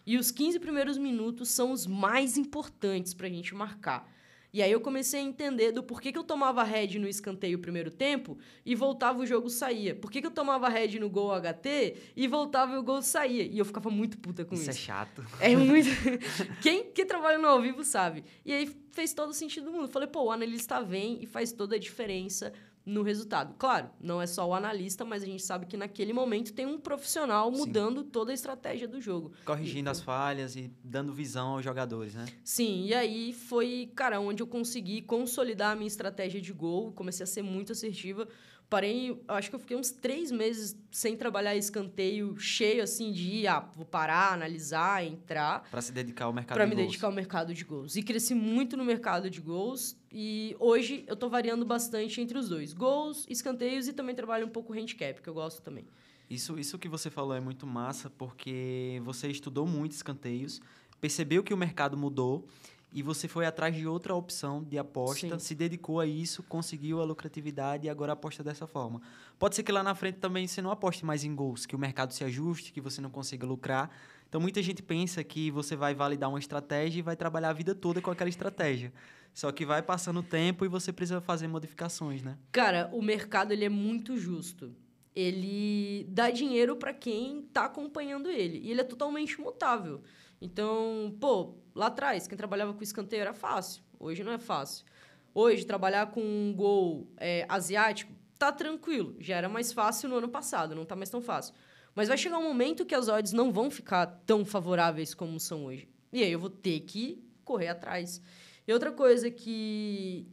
E os 15 primeiros minutos são os mais importantes para a gente marcar. E aí eu comecei a entender do porquê que eu tomava head no escanteio primeiro tempo e voltava o jogo saía. Por que, que eu tomava head no gol HT e voltava e o gol saía. E eu ficava muito puta com isso. É isso é chato. É muito. Quem que trabalha no ao vivo sabe. E aí fez todo o sentido do mundo. Falei, pô, o analista vem e faz toda a diferença no resultado. Claro, não é só o analista, mas a gente sabe que naquele momento tem um profissional Sim. mudando toda a estratégia do jogo. Corrigindo e, as falhas e dando visão aos jogadores, né? Sim, e aí foi, cara, onde eu consegui consolidar a minha estratégia de gol, comecei a ser muito assertiva Parei, acho que eu fiquei uns três meses sem trabalhar escanteio cheio, assim, de ir, ah, vou parar, analisar, entrar. Para se dedicar ao mercado de gols. Para me dedicar ao mercado de gols. E cresci muito no mercado de gols. E hoje eu estou variando bastante entre os dois: gols, escanteios e também trabalho um pouco handicap, que eu gosto também. Isso, isso que você falou é muito massa, porque você estudou muito escanteios, percebeu que o mercado mudou e você foi atrás de outra opção de aposta, Sim. se dedicou a isso, conseguiu a lucratividade e agora aposta dessa forma. Pode ser que lá na frente também você não aposte mais em gols, que o mercado se ajuste, que você não consiga lucrar. Então muita gente pensa que você vai validar uma estratégia e vai trabalhar a vida toda com aquela estratégia. Só que vai passando o tempo e você precisa fazer modificações, né? Cara, o mercado ele é muito justo. Ele dá dinheiro para quem está acompanhando ele e ele é totalmente mutável. Então, pô, lá atrás, quem trabalhava com escanteio era fácil. Hoje não é fácil. Hoje, trabalhar com um gol é, asiático tá tranquilo. Já era mais fácil no ano passado, não tá mais tão fácil. Mas vai chegar um momento que as odds não vão ficar tão favoráveis como são hoje. E aí eu vou ter que correr atrás. E outra coisa que,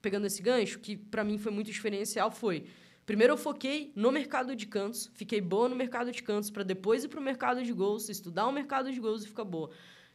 pegando esse gancho, que para mim foi muito diferencial foi Primeiro eu foquei no mercado de cantos, fiquei boa no mercado de cantos para depois ir pro mercado de gols, estudar o mercado de gols e ficar boa.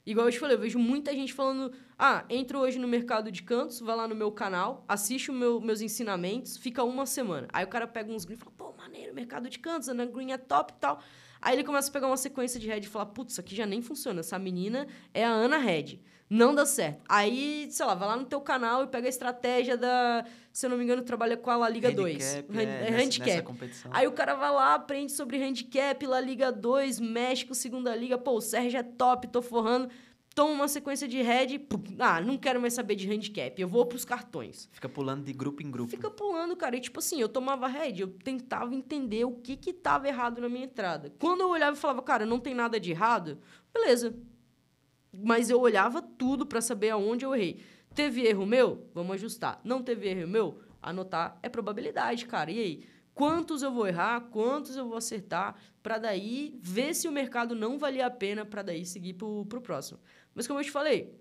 Igual eu te falei, eu vejo muita gente falando: ah, entra hoje no mercado de cantos, vai lá no meu canal, assiste meu, meus ensinamentos, fica uma semana. Aí o cara pega uns green e fala: pô, maneiro, mercado de cantos, Ana né, Green é top e tal. Aí ele começa a pegar uma sequência de red e fala: putz, isso aqui já nem funciona, essa menina é a Ana Red. Não dá certo. Aí, sei lá, vai lá no teu canal e pega a estratégia da se eu não me engano, trabalha com a La Liga handicap, 2. É, handicap. Nessa, Aí o cara vai lá, aprende sobre handicap, La Liga 2, México, Segunda Liga. Pô, o Sérgio é top, tô forrando. Toma uma sequência de head. Pum, ah, não quero mais saber de handicap. Eu vou pros cartões. Fica pulando de grupo em grupo. Fica pulando, cara. E tipo assim, eu tomava head, eu tentava entender o que que tava errado na minha entrada. Quando eu olhava e falava, cara, não tem nada de errado, beleza. Mas eu olhava tudo para saber aonde eu errei. Teve erro meu? Vamos ajustar. Não teve erro meu? Anotar é probabilidade, cara. E aí? Quantos eu vou errar? Quantos eu vou acertar? Para daí ver se o mercado não valia a pena para daí seguir para o próximo. Mas como eu te falei,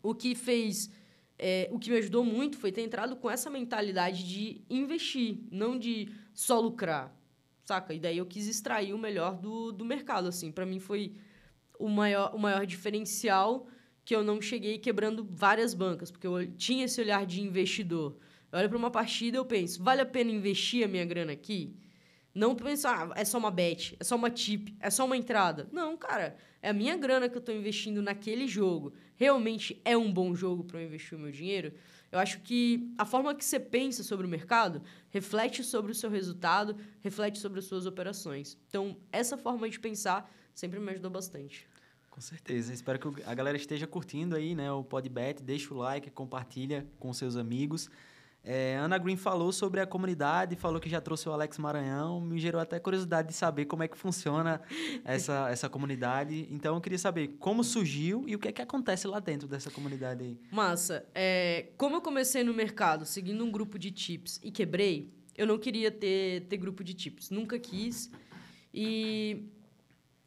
o que fez... É, o que me ajudou muito foi ter entrado com essa mentalidade de investir, não de só lucrar, saca? E daí eu quis extrair o melhor do, do mercado, assim. Para mim foi o maior, o maior diferencial que eu não cheguei quebrando várias bancas, porque eu tinha esse olhar de investidor. Eu olho para uma partida eu penso, vale a pena investir a minha grana aqui? Não pensar, ah, é só uma bet, é só uma tip, é só uma entrada. Não, cara, é a minha grana que eu estou investindo naquele jogo. Realmente é um bom jogo para eu investir o meu dinheiro? Eu acho que a forma que você pensa sobre o mercado reflete sobre o seu resultado, reflete sobre as suas operações. Então, essa forma de pensar sempre me ajudou bastante. Com certeza. Espero que a galera esteja curtindo aí, né, o Podbet. Deixa o like, compartilha com seus amigos. É, Ana Green falou sobre a comunidade, falou que já trouxe o Alex Maranhão, me gerou até curiosidade de saber como é que funciona essa, essa comunidade. Então, eu queria saber como surgiu e o que é que acontece lá dentro dessa comunidade aí. Massa, é, como eu comecei no mercado seguindo um grupo de tips e quebrei, eu não queria ter, ter grupo de tips, nunca quis. E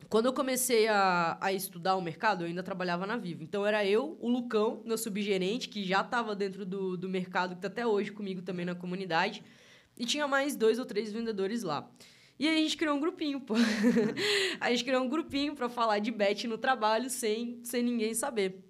quando eu comecei a, a estudar o mercado, eu ainda trabalhava na Vivo. Então era eu, o Lucão, meu subgerente, que já estava dentro do, do mercado, que está até hoje comigo também na comunidade, e tinha mais dois ou três vendedores lá. E aí a gente criou um grupinho, pô. a gente criou um grupinho para falar de bet no trabalho sem, sem ninguém saber.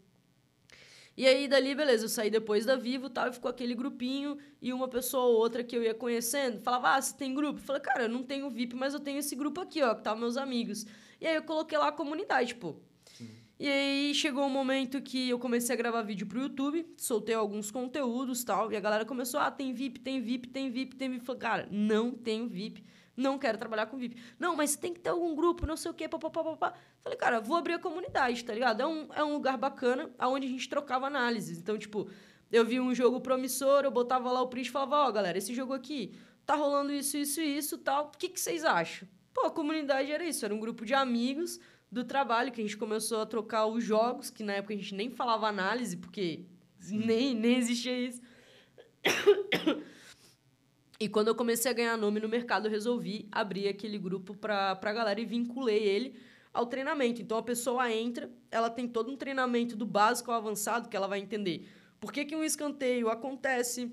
E aí, dali, beleza, eu saí depois da Vivo tal, e ficou aquele grupinho e uma pessoa ou outra que eu ia conhecendo. Falava, ah, você tem grupo? Eu falei, cara, eu não tenho VIP, mas eu tenho esse grupo aqui, ó, que tá meus amigos. E aí eu coloquei lá a comunidade, pô. Sim. E aí chegou um momento que eu comecei a gravar vídeo pro YouTube, soltei alguns conteúdos tal, e a galera começou, ah, tem VIP, tem VIP, tem VIP, tem VIP. Falei, cara, não tenho VIP, não quero trabalhar com VIP. Não, mas tem que ter algum grupo, não sei o quê, papapá, papapá. Falei, cara, vou abrir a comunidade, tá ligado? É um, é um lugar bacana, onde a gente trocava análises. Então, tipo, eu vi um jogo promissor, eu botava lá o print e falava, ó, oh, galera, esse jogo aqui tá rolando isso, isso, isso, tal, o que, que vocês acham? Pô, a comunidade era isso, era um grupo de amigos do trabalho que a gente começou a trocar os jogos, que na época a gente nem falava análise, porque nem, nem existia isso. E quando eu comecei a ganhar nome no mercado, eu resolvi abrir aquele grupo para pra galera e vinculei ele ao treinamento. Então a pessoa entra, ela tem todo um treinamento do básico ao avançado que ela vai entender. Por que, que um escanteio acontece?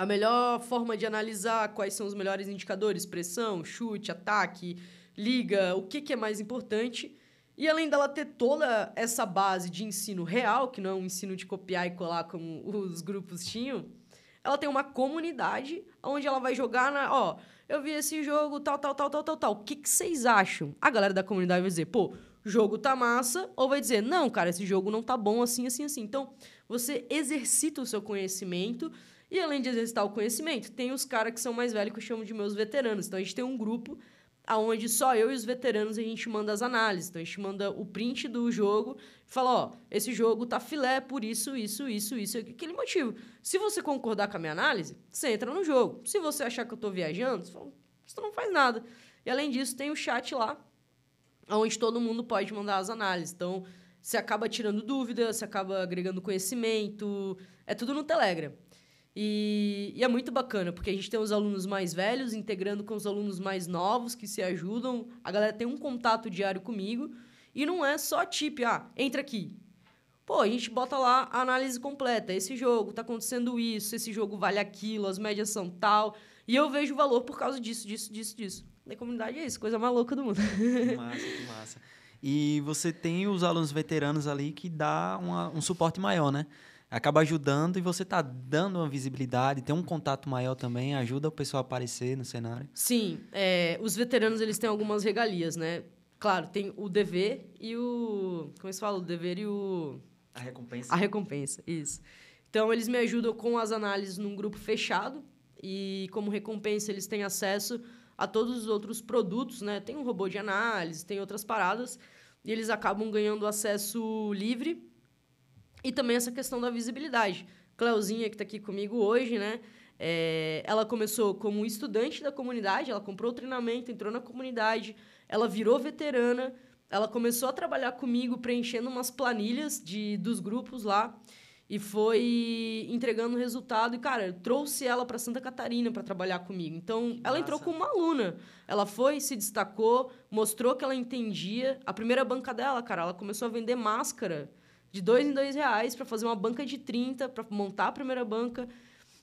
A melhor forma de analisar quais são os melhores indicadores, pressão, chute, ataque, liga, o que, que é mais importante. E além dela ter toda essa base de ensino real, que não é um ensino de copiar e colar como os grupos tinham, ela tem uma comunidade onde ela vai jogar na. Ó, eu vi esse jogo, tal, tal, tal, tal, tal, tal. O que, que vocês acham? A galera da comunidade vai dizer, pô, jogo tá massa, ou vai dizer, não, cara, esse jogo não tá bom assim, assim, assim. Então, você exercita o seu conhecimento e além de exercitar o conhecimento, tem os caras que são mais velhos que eu chamo de meus veteranos. Então a gente tem um grupo aonde só eu e os veteranos a gente manda as análises. Então a gente manda o print do jogo e fala, ó, esse jogo tá filé por isso, isso, isso, isso, aquele motivo. Se você concordar com a minha análise, você entra no jogo. Se você achar que eu tô viajando, você fala, isso não faz nada. E além disso, tem o chat lá, onde todo mundo pode mandar as análises. Então, você acaba tirando dúvida, você acaba agregando conhecimento. É tudo no Telegram. E, e, é muito bacana, porque a gente tem os alunos mais velhos integrando com os alunos mais novos que se ajudam. A galera tem um contato diário comigo. E não é só tip, ah, entra aqui. Pô, a gente bota lá a análise completa. Esse jogo, tá acontecendo isso, esse jogo vale aquilo, as médias são tal. E eu vejo valor por causa disso, disso, disso, disso. Na comunidade é isso, coisa maluca do mundo. Que massa, que massa. E você tem os alunos veteranos ali que dá uma, um suporte maior, né? acaba ajudando e você está dando uma visibilidade, tem um contato maior também, ajuda o pessoal a aparecer no cenário. Sim, é, os veteranos eles têm algumas regalias, né? Claro, tem o dever e o como é se fala, o dever e o a recompensa. A recompensa, isso. Então eles me ajudam com as análises num grupo fechado e como recompensa eles têm acesso a todos os outros produtos, né? Tem um robô de análise, tem outras paradas e eles acabam ganhando acesso livre e também essa questão da visibilidade. Cleuzinha, que está aqui comigo hoje, né? É, ela começou como estudante da comunidade, ela comprou o treinamento, entrou na comunidade, ela virou veterana, ela começou a trabalhar comigo preenchendo umas planilhas de, dos grupos lá e foi entregando resultado. E, cara, trouxe ela para Santa Catarina para trabalhar comigo. Então, que ela massa. entrou como uma aluna. Ela foi, se destacou, mostrou que ela entendia. A primeira banca dela, cara, ela começou a vender máscara de dois em dois reais para fazer uma banca de 30, para montar a primeira banca.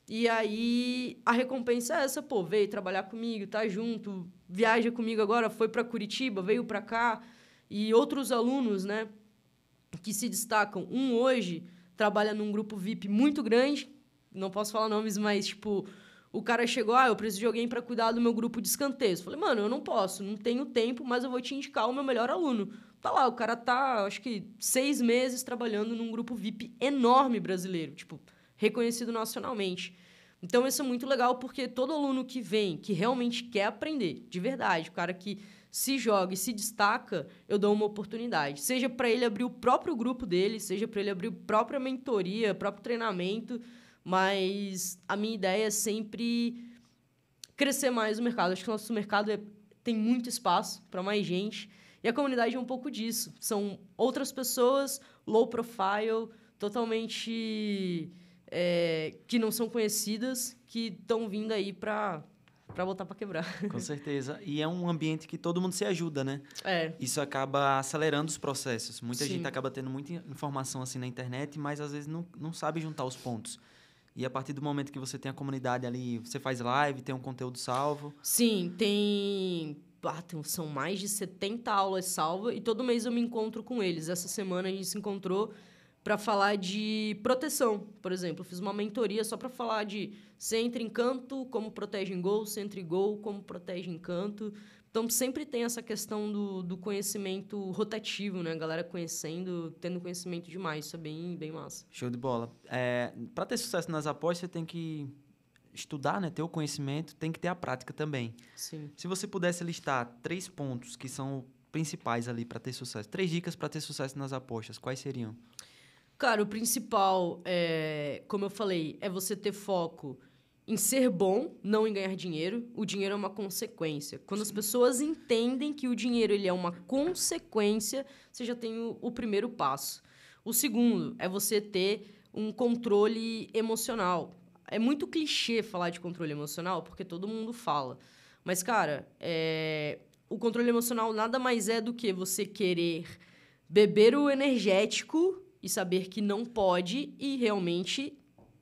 E aí a recompensa é essa, pô, veio trabalhar comigo, tá junto, viaja comigo agora, foi para Curitiba, veio para cá. E outros alunos, né, que se destacam, um hoje trabalha num grupo VIP muito grande, não posso falar nomes, mas tipo, o cara chegou, ah, eu preciso de alguém para cuidar do meu grupo de escanteios. Falei, mano, eu não posso, não tenho tempo, mas eu vou te indicar o meu melhor aluno. Tá lá, o cara tá, acho que, seis meses trabalhando num grupo VIP enorme brasileiro, tipo, reconhecido nacionalmente. Então, isso é muito legal, porque todo aluno que vem, que realmente quer aprender, de verdade, o cara que se joga e se destaca, eu dou uma oportunidade. Seja para ele abrir o próprio grupo dele, seja para ele abrir a própria mentoria, próprio treinamento mas a minha ideia é sempre crescer mais o mercado. Acho que o nosso mercado é, tem muito espaço para mais gente. E a comunidade é um pouco disso. São outras pessoas, low profile, totalmente é, que não são conhecidas, que estão vindo aí para para voltar para quebrar. Com certeza. E é um ambiente que todo mundo se ajuda, né? É. Isso acaba acelerando os processos. Muita Sim. gente acaba tendo muita informação assim na internet, mas às vezes não, não sabe juntar os pontos. E a partir do momento que você tem a comunidade ali, você faz live, tem um conteúdo salvo? Sim, tem. Ah, são mais de 70 aulas salvas e todo mês eu me encontro com eles. Essa semana a gente se encontrou para falar de proteção, por exemplo. Eu fiz uma mentoria só para falar de você entra em canto, como protege em gol, você entra em gol, como protege em canto. Então, sempre tem essa questão do, do conhecimento rotativo, né? A galera conhecendo, tendo conhecimento demais. Isso é bem, bem massa. Show de bola. É, para ter sucesso nas apostas, você tem que estudar, né? Ter o conhecimento, tem que ter a prática também. Sim. Se você pudesse listar três pontos que são principais ali para ter sucesso, três dicas para ter sucesso nas apostas, quais seriam? Cara, o principal, é, como eu falei, é você ter foco em ser bom, não em ganhar dinheiro. O dinheiro é uma consequência. Quando as pessoas entendem que o dinheiro ele é uma consequência, você já tem o, o primeiro passo. O segundo é você ter um controle emocional. É muito clichê falar de controle emocional, porque todo mundo fala. Mas, cara, é... o controle emocional nada mais é do que você querer beber o energético e saber que não pode e realmente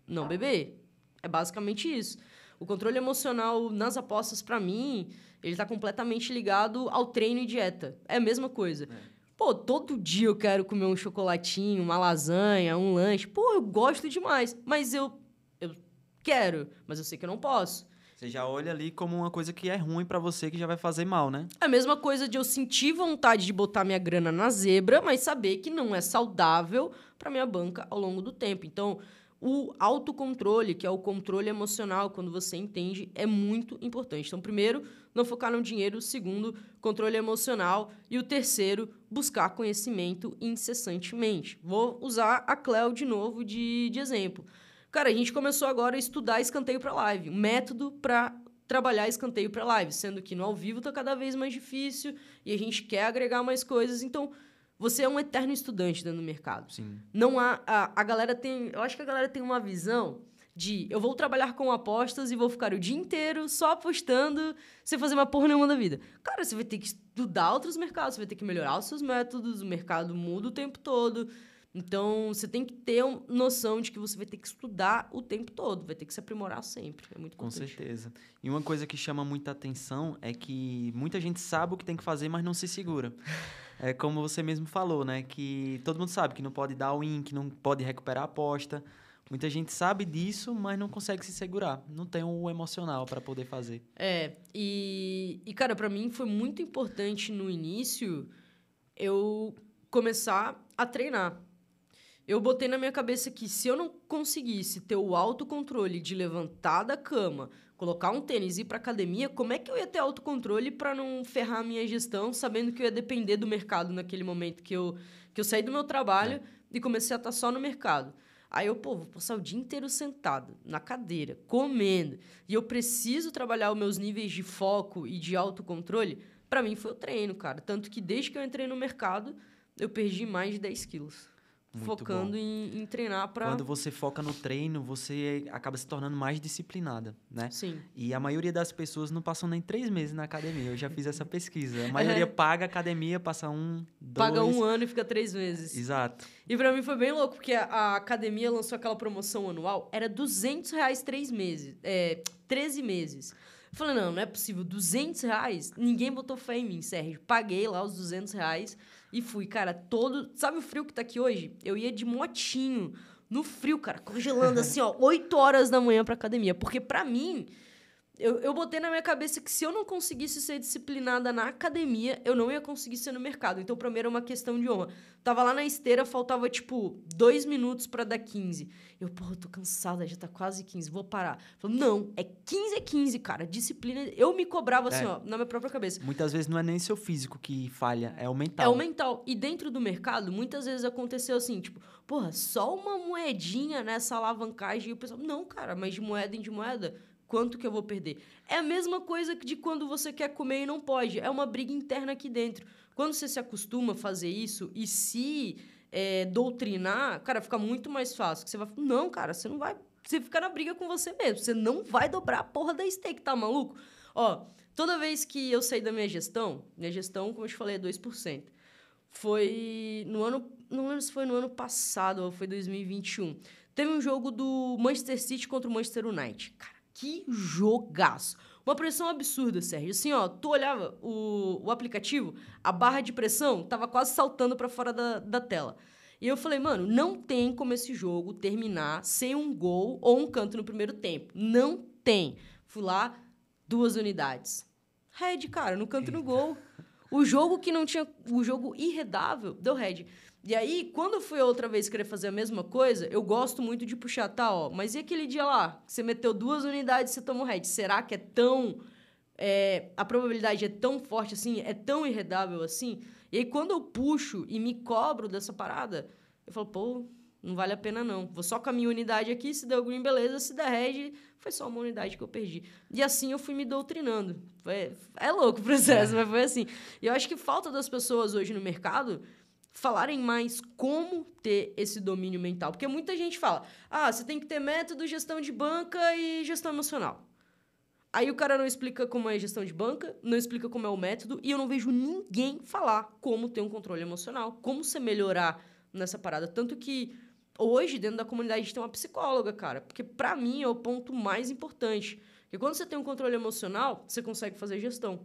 não beber. É basicamente isso. O controle emocional nas apostas, para mim, ele está completamente ligado ao treino e dieta. É a mesma coisa. É. Pô, todo dia eu quero comer um chocolatinho, uma lasanha, um lanche. Pô, eu gosto demais, mas eu, eu quero, mas eu sei que eu não posso. Você já olha ali como uma coisa que é ruim para você, que já vai fazer mal, né? É a mesma coisa de eu sentir vontade de botar minha grana na zebra, mas saber que não é saudável para minha banca ao longo do tempo. Então, o autocontrole, que é o controle emocional, quando você entende, é muito importante. Então, primeiro, não focar no dinheiro. Segundo, controle emocional. E o terceiro, buscar conhecimento incessantemente. Vou usar a Cleo de novo de, de exemplo. Cara, a gente começou agora a estudar escanteio para live, um método para trabalhar escanteio para live, sendo que no ao vivo está cada vez mais difícil e a gente quer agregar mais coisas. Então, você é um eterno estudante dentro do mercado. Sim. Não há. A, a galera tem. Eu acho que a galera tem uma visão de eu vou trabalhar com apostas e vou ficar o dia inteiro só apostando sem fazer uma porra nenhuma da vida. Cara, você vai ter que estudar outros mercados, você vai ter que melhorar os seus métodos, o mercado muda o tempo todo. Então, você tem que ter noção de que você vai ter que estudar o tempo todo, vai ter que se aprimorar sempre. É muito Com certeza. E uma coisa que chama muita atenção é que muita gente sabe o que tem que fazer, mas não se segura. É como você mesmo falou, né? Que todo mundo sabe que não pode dar win, que não pode recuperar a aposta. Muita gente sabe disso, mas não consegue se segurar. Não tem o emocional para poder fazer. É, e, e cara, para mim foi muito importante no início eu começar a treinar. Eu botei na minha cabeça que se eu não conseguisse ter o autocontrole de levantar da cama, colocar um tênis e ir para academia, como é que eu ia ter autocontrole para não ferrar a minha gestão, sabendo que eu ia depender do mercado naquele momento que eu, que eu saí do meu trabalho é. e comecei a estar tá só no mercado? Aí eu, pô, vou passar o dia inteiro sentado, na cadeira, comendo, e eu preciso trabalhar os meus níveis de foco e de autocontrole. Para mim foi o treino, cara. Tanto que desde que eu entrei no mercado, eu perdi mais de 10 quilos. Muito focando Em, em treinar para. Quando você foca no treino, você acaba se tornando mais disciplinada, né? Sim. E a maioria das pessoas não passam nem três meses na academia. Eu já fiz essa pesquisa. A maioria é. paga academia, passa um, dois. Paga um ano e fica três meses. Exato. E para mim foi bem louco, porque a, a, academia lançou aquela promoção anual, era 200 reais três meses, é, 13 meses. Eu falei, não, não é possível, 200 reais? Ninguém botou fé em mim, Sérgio. Paguei lá os 200 reais e fui, cara, todo. Sabe o frio que tá aqui hoje? Eu ia de motinho, no frio, cara, congelando assim, ó, 8 horas da manhã pra academia. Porque para mim, eu, eu botei na minha cabeça que se eu não conseguisse ser disciplinada na academia, eu não ia conseguir ser no mercado. Então, pra mim, era uma questão de honra. Tava lá na esteira, faltava, tipo, dois minutos para dar 15. Eu, porra tô cansada, já tá quase 15, vou parar. falou não, é 15 é 15, cara. Disciplina. Eu me cobrava assim, é. ó, na minha própria cabeça. Muitas vezes não é nem seu físico que falha, é o mental. É o mental. E dentro do mercado, muitas vezes aconteceu assim, tipo, porra, só uma moedinha nessa alavancagem. E o pessoal, não, cara, mas de moeda em de moeda Quanto que eu vou perder? É a mesma coisa de quando você quer comer e não pode. É uma briga interna aqui dentro. Quando você se acostuma a fazer isso e se é, doutrinar, cara, fica muito mais fácil. Você vai, não, cara, você não vai. Você fica na briga com você mesmo. Você não vai dobrar a porra da steak, tá maluco? Ó, toda vez que eu saí da minha gestão, minha gestão, como eu te falei, é 2%. Foi no ano. Não lembro se foi no ano passado ou foi 2021. Teve um jogo do Manchester City contra o Manchester United. Cara, que jogaço! Uma pressão absurda, Sérgio. Assim, ó, tu olhava o, o aplicativo, a barra de pressão tava quase saltando para fora da, da tela. E eu falei, mano, não tem como esse jogo terminar sem um gol ou um canto no primeiro tempo. Não tem. Fui lá, duas unidades. Red, cara, no canto Eita. no gol. O jogo que não tinha. O jogo irredável deu red. E aí, quando eu fui outra vez querer fazer a mesma coisa, eu gosto muito de puxar, tá, ó, mas e aquele dia lá? Você meteu duas unidades e você tomou head. Será que é tão. É, a probabilidade é tão forte assim? É tão irredável assim? E aí, quando eu puxo e me cobro dessa parada, eu falo, pô, não vale a pena não. Vou só com a minha unidade aqui, se der green, beleza, se der red, foi só uma unidade que eu perdi. E assim eu fui me doutrinando. Foi, é louco o processo, é. mas foi assim. E eu acho que falta das pessoas hoje no mercado falarem mais como ter esse domínio mental. Porque muita gente fala, ah, você tem que ter método, gestão de banca e gestão emocional. Aí o cara não explica como é gestão de banca, não explica como é o método, e eu não vejo ninguém falar como ter um controle emocional, como você melhorar nessa parada. Tanto que hoje, dentro da comunidade, a gente tem uma psicóloga, cara. Porque para mim é o ponto mais importante. Porque quando você tem um controle emocional, você consegue fazer gestão.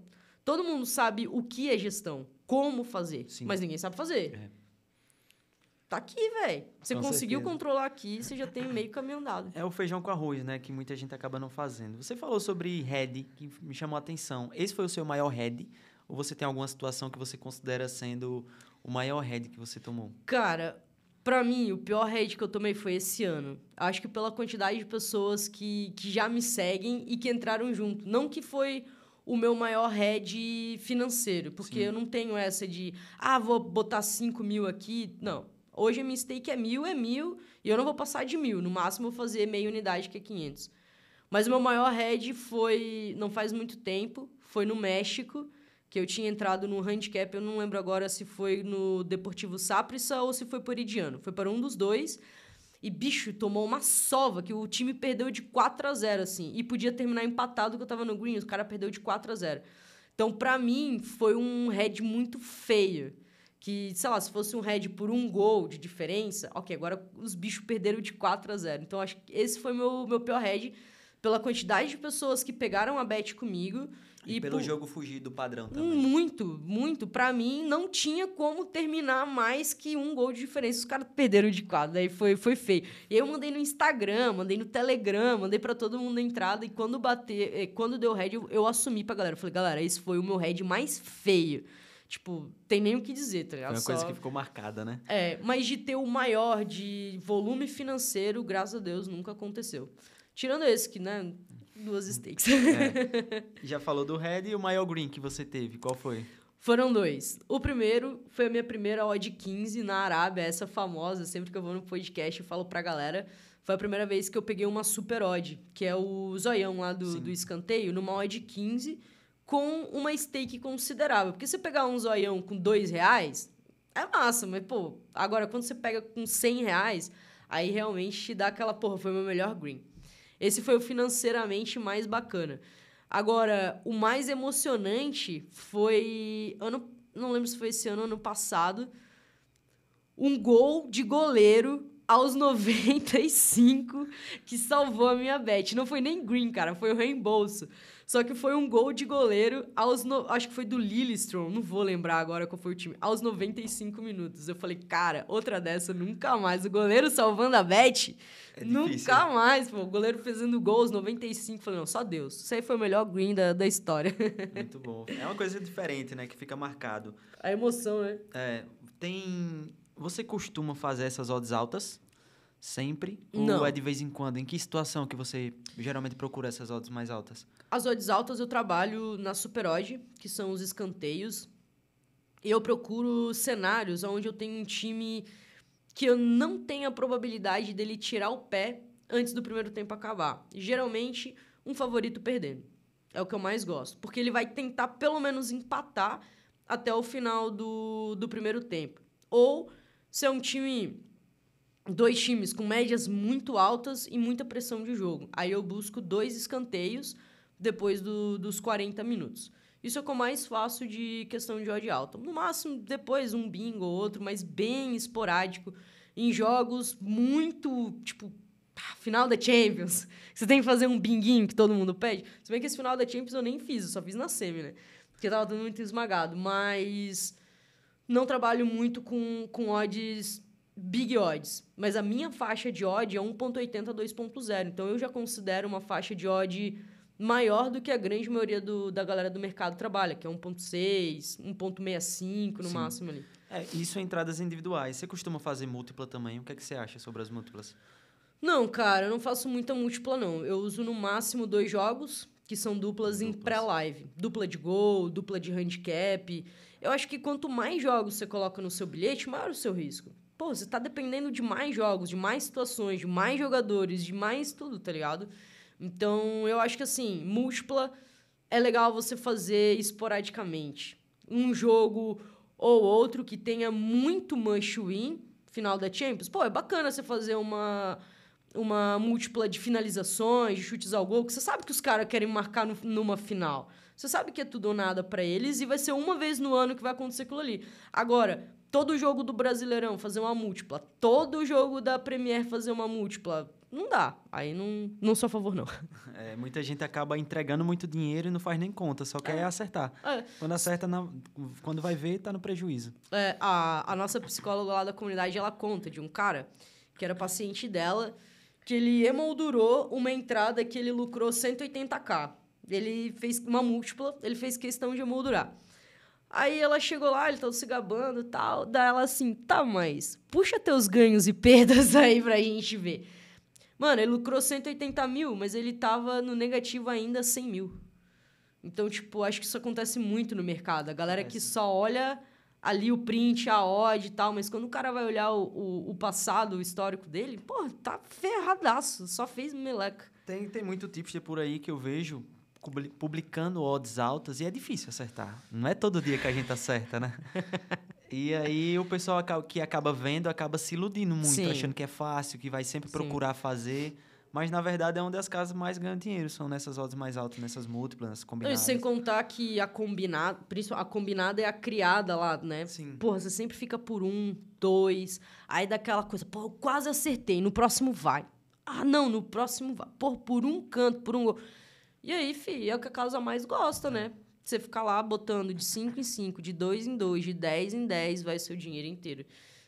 Todo mundo sabe o que é gestão como fazer, Sim. mas ninguém sabe fazer. É. Tá aqui, velho. Você com conseguiu certeza. controlar aqui, você já tem meio caminho andado. É o feijão com arroz, né? Que muita gente acaba não fazendo. Você falou sobre head, que me chamou a atenção. Esse foi o seu maior head? Ou você tem alguma situação que você considera sendo o maior head que você tomou? Cara, para mim, o pior head que eu tomei foi esse ano. Acho que pela quantidade de pessoas que, que já me seguem e que entraram junto. Não que foi o meu maior head financeiro. Porque Sim. eu não tenho essa de, ah, vou botar 5 mil aqui. Não. Hoje a minha stake é mil, é mil, e eu não vou passar de mil. No máximo, eu vou fazer meia unidade, que é 500. Mas o meu maior head foi, não faz muito tempo, foi no México, que eu tinha entrado no handicap, eu não lembro agora se foi no Deportivo Saprissa ou se foi por Idiano. Foi para um dos dois. E, bicho, tomou uma sova que o time perdeu de 4 a 0 assim. E podia terminar empatado que eu tava no green, o cara perdeu de 4 a 0 Então, pra mim, foi um head muito feio. Que, sei lá, se fosse um head por um gol de diferença, ok, agora os bichos perderam de 4 a 0 Então, acho que esse foi meu, meu pior head pela quantidade de pessoas que pegaram a bet comigo e, e pelo por... jogo fugir do padrão hum, também. Muito, muito. Para mim, não tinha como terminar mais que um gol de diferença. Os caras perderam de quadro, daí foi, foi feio. E eu mandei no Instagram, mandei no Telegram, mandei para todo mundo na entrada. E quando bater, eh, quando deu head, eu, eu assumi pra galera. Eu falei, galera, esse foi o meu head mais feio. Tipo, tem nem o que dizer, tá ligado? É uma coisa Só... que ficou marcada, né? É, mas de ter o maior de volume financeiro, graças a Deus, nunca aconteceu. Tirando esse que, né, duas steaks. É. Já falou do Red e o maior Green que você teve, qual foi? Foram dois. O primeiro foi a minha primeira odd 15 na Arábia, essa famosa, sempre que eu vou no podcast eu falo pra galera, foi a primeira vez que eu peguei uma super odd, que é o zoião lá do, do escanteio, numa odd 15 com uma stake considerável. Porque você pegar um zoião com dois reais, é massa, mas, pô, agora quando você pega com cem reais, aí realmente te dá aquela, porra, foi meu melhor green. Esse foi o financeiramente mais bacana. Agora, o mais emocionante foi ano, não lembro se foi esse ano ou ano passado, um gol de goleiro aos 95 que salvou a minha bet. Não foi nem green, cara, foi o reembolso. Só que foi um gol de goleiro aos. No... Acho que foi do Lillistrom, não vou lembrar agora qual foi o time. Aos 95 minutos. Eu falei, cara, outra dessa, nunca mais. O goleiro salvando a Beth. É nunca né? mais, pô. O goleiro fazendo gols, 95. Falei, não, só Deus. Isso aí foi o melhor green da, da história. Muito bom. É uma coisa diferente, né? Que fica marcado. A emoção, né? É. Tem. Você costuma fazer essas odds altas? sempre? Não. Ou é de vez em quando? Em que situação que você geralmente procura essas odds mais altas? As odds altas eu trabalho na super odd que são os escanteios. Eu procuro cenários onde eu tenho um time que eu não tenho a probabilidade dele tirar o pé antes do primeiro tempo acabar. Geralmente, um favorito perdendo. É o que eu mais gosto. Porque ele vai tentar, pelo menos, empatar até o final do, do primeiro tempo. Ou se é um time dois times com médias muito altas e muita pressão de jogo. Aí eu busco dois escanteios depois do, dos 40 minutos. Isso é o que eu mais faço de questão de odd alta. No máximo, depois um bingo ou outro, mas bem esporádico. Em jogos muito, tipo, ah, final da Champions. Você tem que fazer um binguinho que todo mundo pede. Se bem que esse final da Champions eu nem fiz, eu só fiz na semi, né? Porque estava tava tudo muito esmagado. Mas não trabalho muito com, com odds big odds. Mas a minha faixa de odd é 1.80 a 2.0. Então eu já considero uma faixa de odd maior do que a grande maioria do, da galera do mercado trabalha, que é 1.6, 1.65 no Sim. máximo ali. É, isso é entradas individuais. Você costuma fazer múltipla também? O que, é que você acha sobre as múltiplas? Não, cara, eu não faço muita múltipla, não. Eu uso no máximo dois jogos, que são duplas, duplas. em pré-live. Dupla de gol, dupla de handicap. Eu acho que quanto mais jogos você coloca no seu bilhete, maior o seu risco pô, você tá dependendo de mais jogos, de mais situações, de mais jogadores, de mais tudo, tá ligado? Então, eu acho que assim, múltipla é legal você fazer esporadicamente. Um jogo ou outro que tenha muito mush win, final da Champions, pô, é bacana você fazer uma uma múltipla de finalizações, de chutes ao gol, que você sabe que os caras querem marcar no, numa final. Você sabe que é tudo ou nada para eles e vai ser uma vez no ano que vai acontecer aquilo ali. Agora, todo jogo do Brasileirão fazer uma múltipla, todo jogo da Premier fazer uma múltipla, não dá. Aí não, não sou a favor, não. É, muita gente acaba entregando muito dinheiro e não faz nem conta, só quer é. acertar. É. Quando acerta, na, quando vai ver, tá no prejuízo. É, a, a nossa psicóloga lá da comunidade, ela conta de um cara que era paciente dela, que ele emoldurou uma entrada que ele lucrou 180k. Ele fez uma múltipla, ele fez questão de emoldurar. Aí ela chegou lá, eles estão se gabando e tal. Daí ela assim, tá, mas puxa teus ganhos e perdas aí pra gente ver. Mano, ele lucrou 180 mil, mas ele tava no negativo ainda 100 mil. Então, tipo, acho que isso acontece muito no mercado. A galera é que só olha ali o print, a odd e tal, mas quando o cara vai olhar o, o, o passado, o histórico dele, pô, tá ferradaço, só fez meleca. Tem, tem muito tipster por aí que eu vejo publicando odds altas e é difícil acertar. Não é todo dia que a gente acerta, né? e aí o pessoal que acaba vendo acaba se iludindo muito, Sim. achando que é fácil, que vai sempre Sim. procurar fazer. Mas, na verdade, é uma das casas mais ganham dinheiro. São nessas odds mais altas, nessas múltiplas, nessas combinadas. sem contar que a combinada... A combinada é a criada lá, né? Sim. Porra, você sempre fica por um, dois... Aí daquela coisa... Pô, eu quase acertei. No próximo vai. Ah, não. No próximo vai. pô por um canto, por um... Gol. E aí, fi, é o que a casa mais gosta, né? Você ficar lá botando de 5 em 5, de 2 em 2, de 10 em 10, vai seu dinheiro inteiro.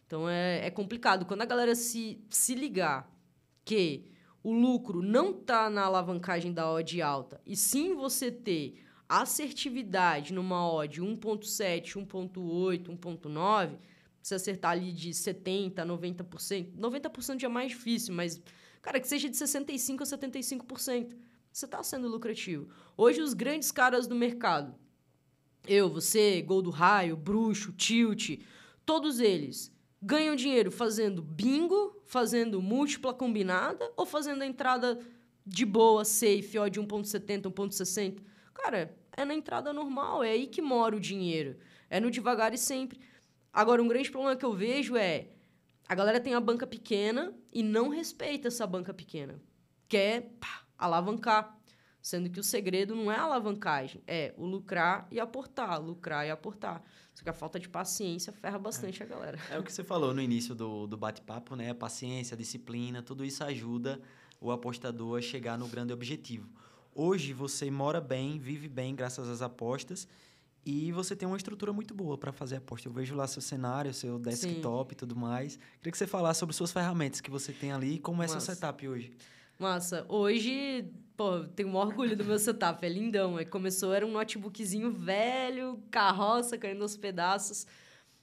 Então é, é complicado. Quando a galera se, se ligar que o lucro não está na alavancagem da odd alta, e sim você ter assertividade numa odd 1.7, 1.8, 1.9, você acertar ali de 70%, a 90%, 90% já é mais difícil, mas, cara, que seja de 65% a 75%. Você está sendo lucrativo. Hoje, os grandes caras do mercado, eu, você, Gol do Raio, Bruxo, Tilt, todos eles ganham dinheiro fazendo bingo, fazendo múltipla combinada ou fazendo a entrada de boa, safe, ó, de 1,70, 1,60. Cara, é na entrada normal, é aí que mora o dinheiro. É no devagar e sempre. Agora, um grande problema que eu vejo é a galera tem a banca pequena e não respeita essa banca pequena. Quer pá, alavancar. Sendo que o segredo não é a alavancagem, é o lucrar e aportar, lucrar e aportar. Só que a falta de paciência ferra bastante é. a galera. É o que você falou no início do, do bate-papo, né? A paciência, a disciplina, tudo isso ajuda o apostador a chegar no grande objetivo. Hoje você mora bem, vive bem graças às apostas e você tem uma estrutura muito boa para fazer aposta. Eu vejo lá seu cenário, seu desktop Sim. e tudo mais. Queria que você falasse sobre suas ferramentas que você tem ali e como é seu setup hoje. Massa. Hoje, pô, tenho um orgulho do meu setup, é lindão. Aí é, começou, era um notebookzinho velho, carroça caindo aos pedaços.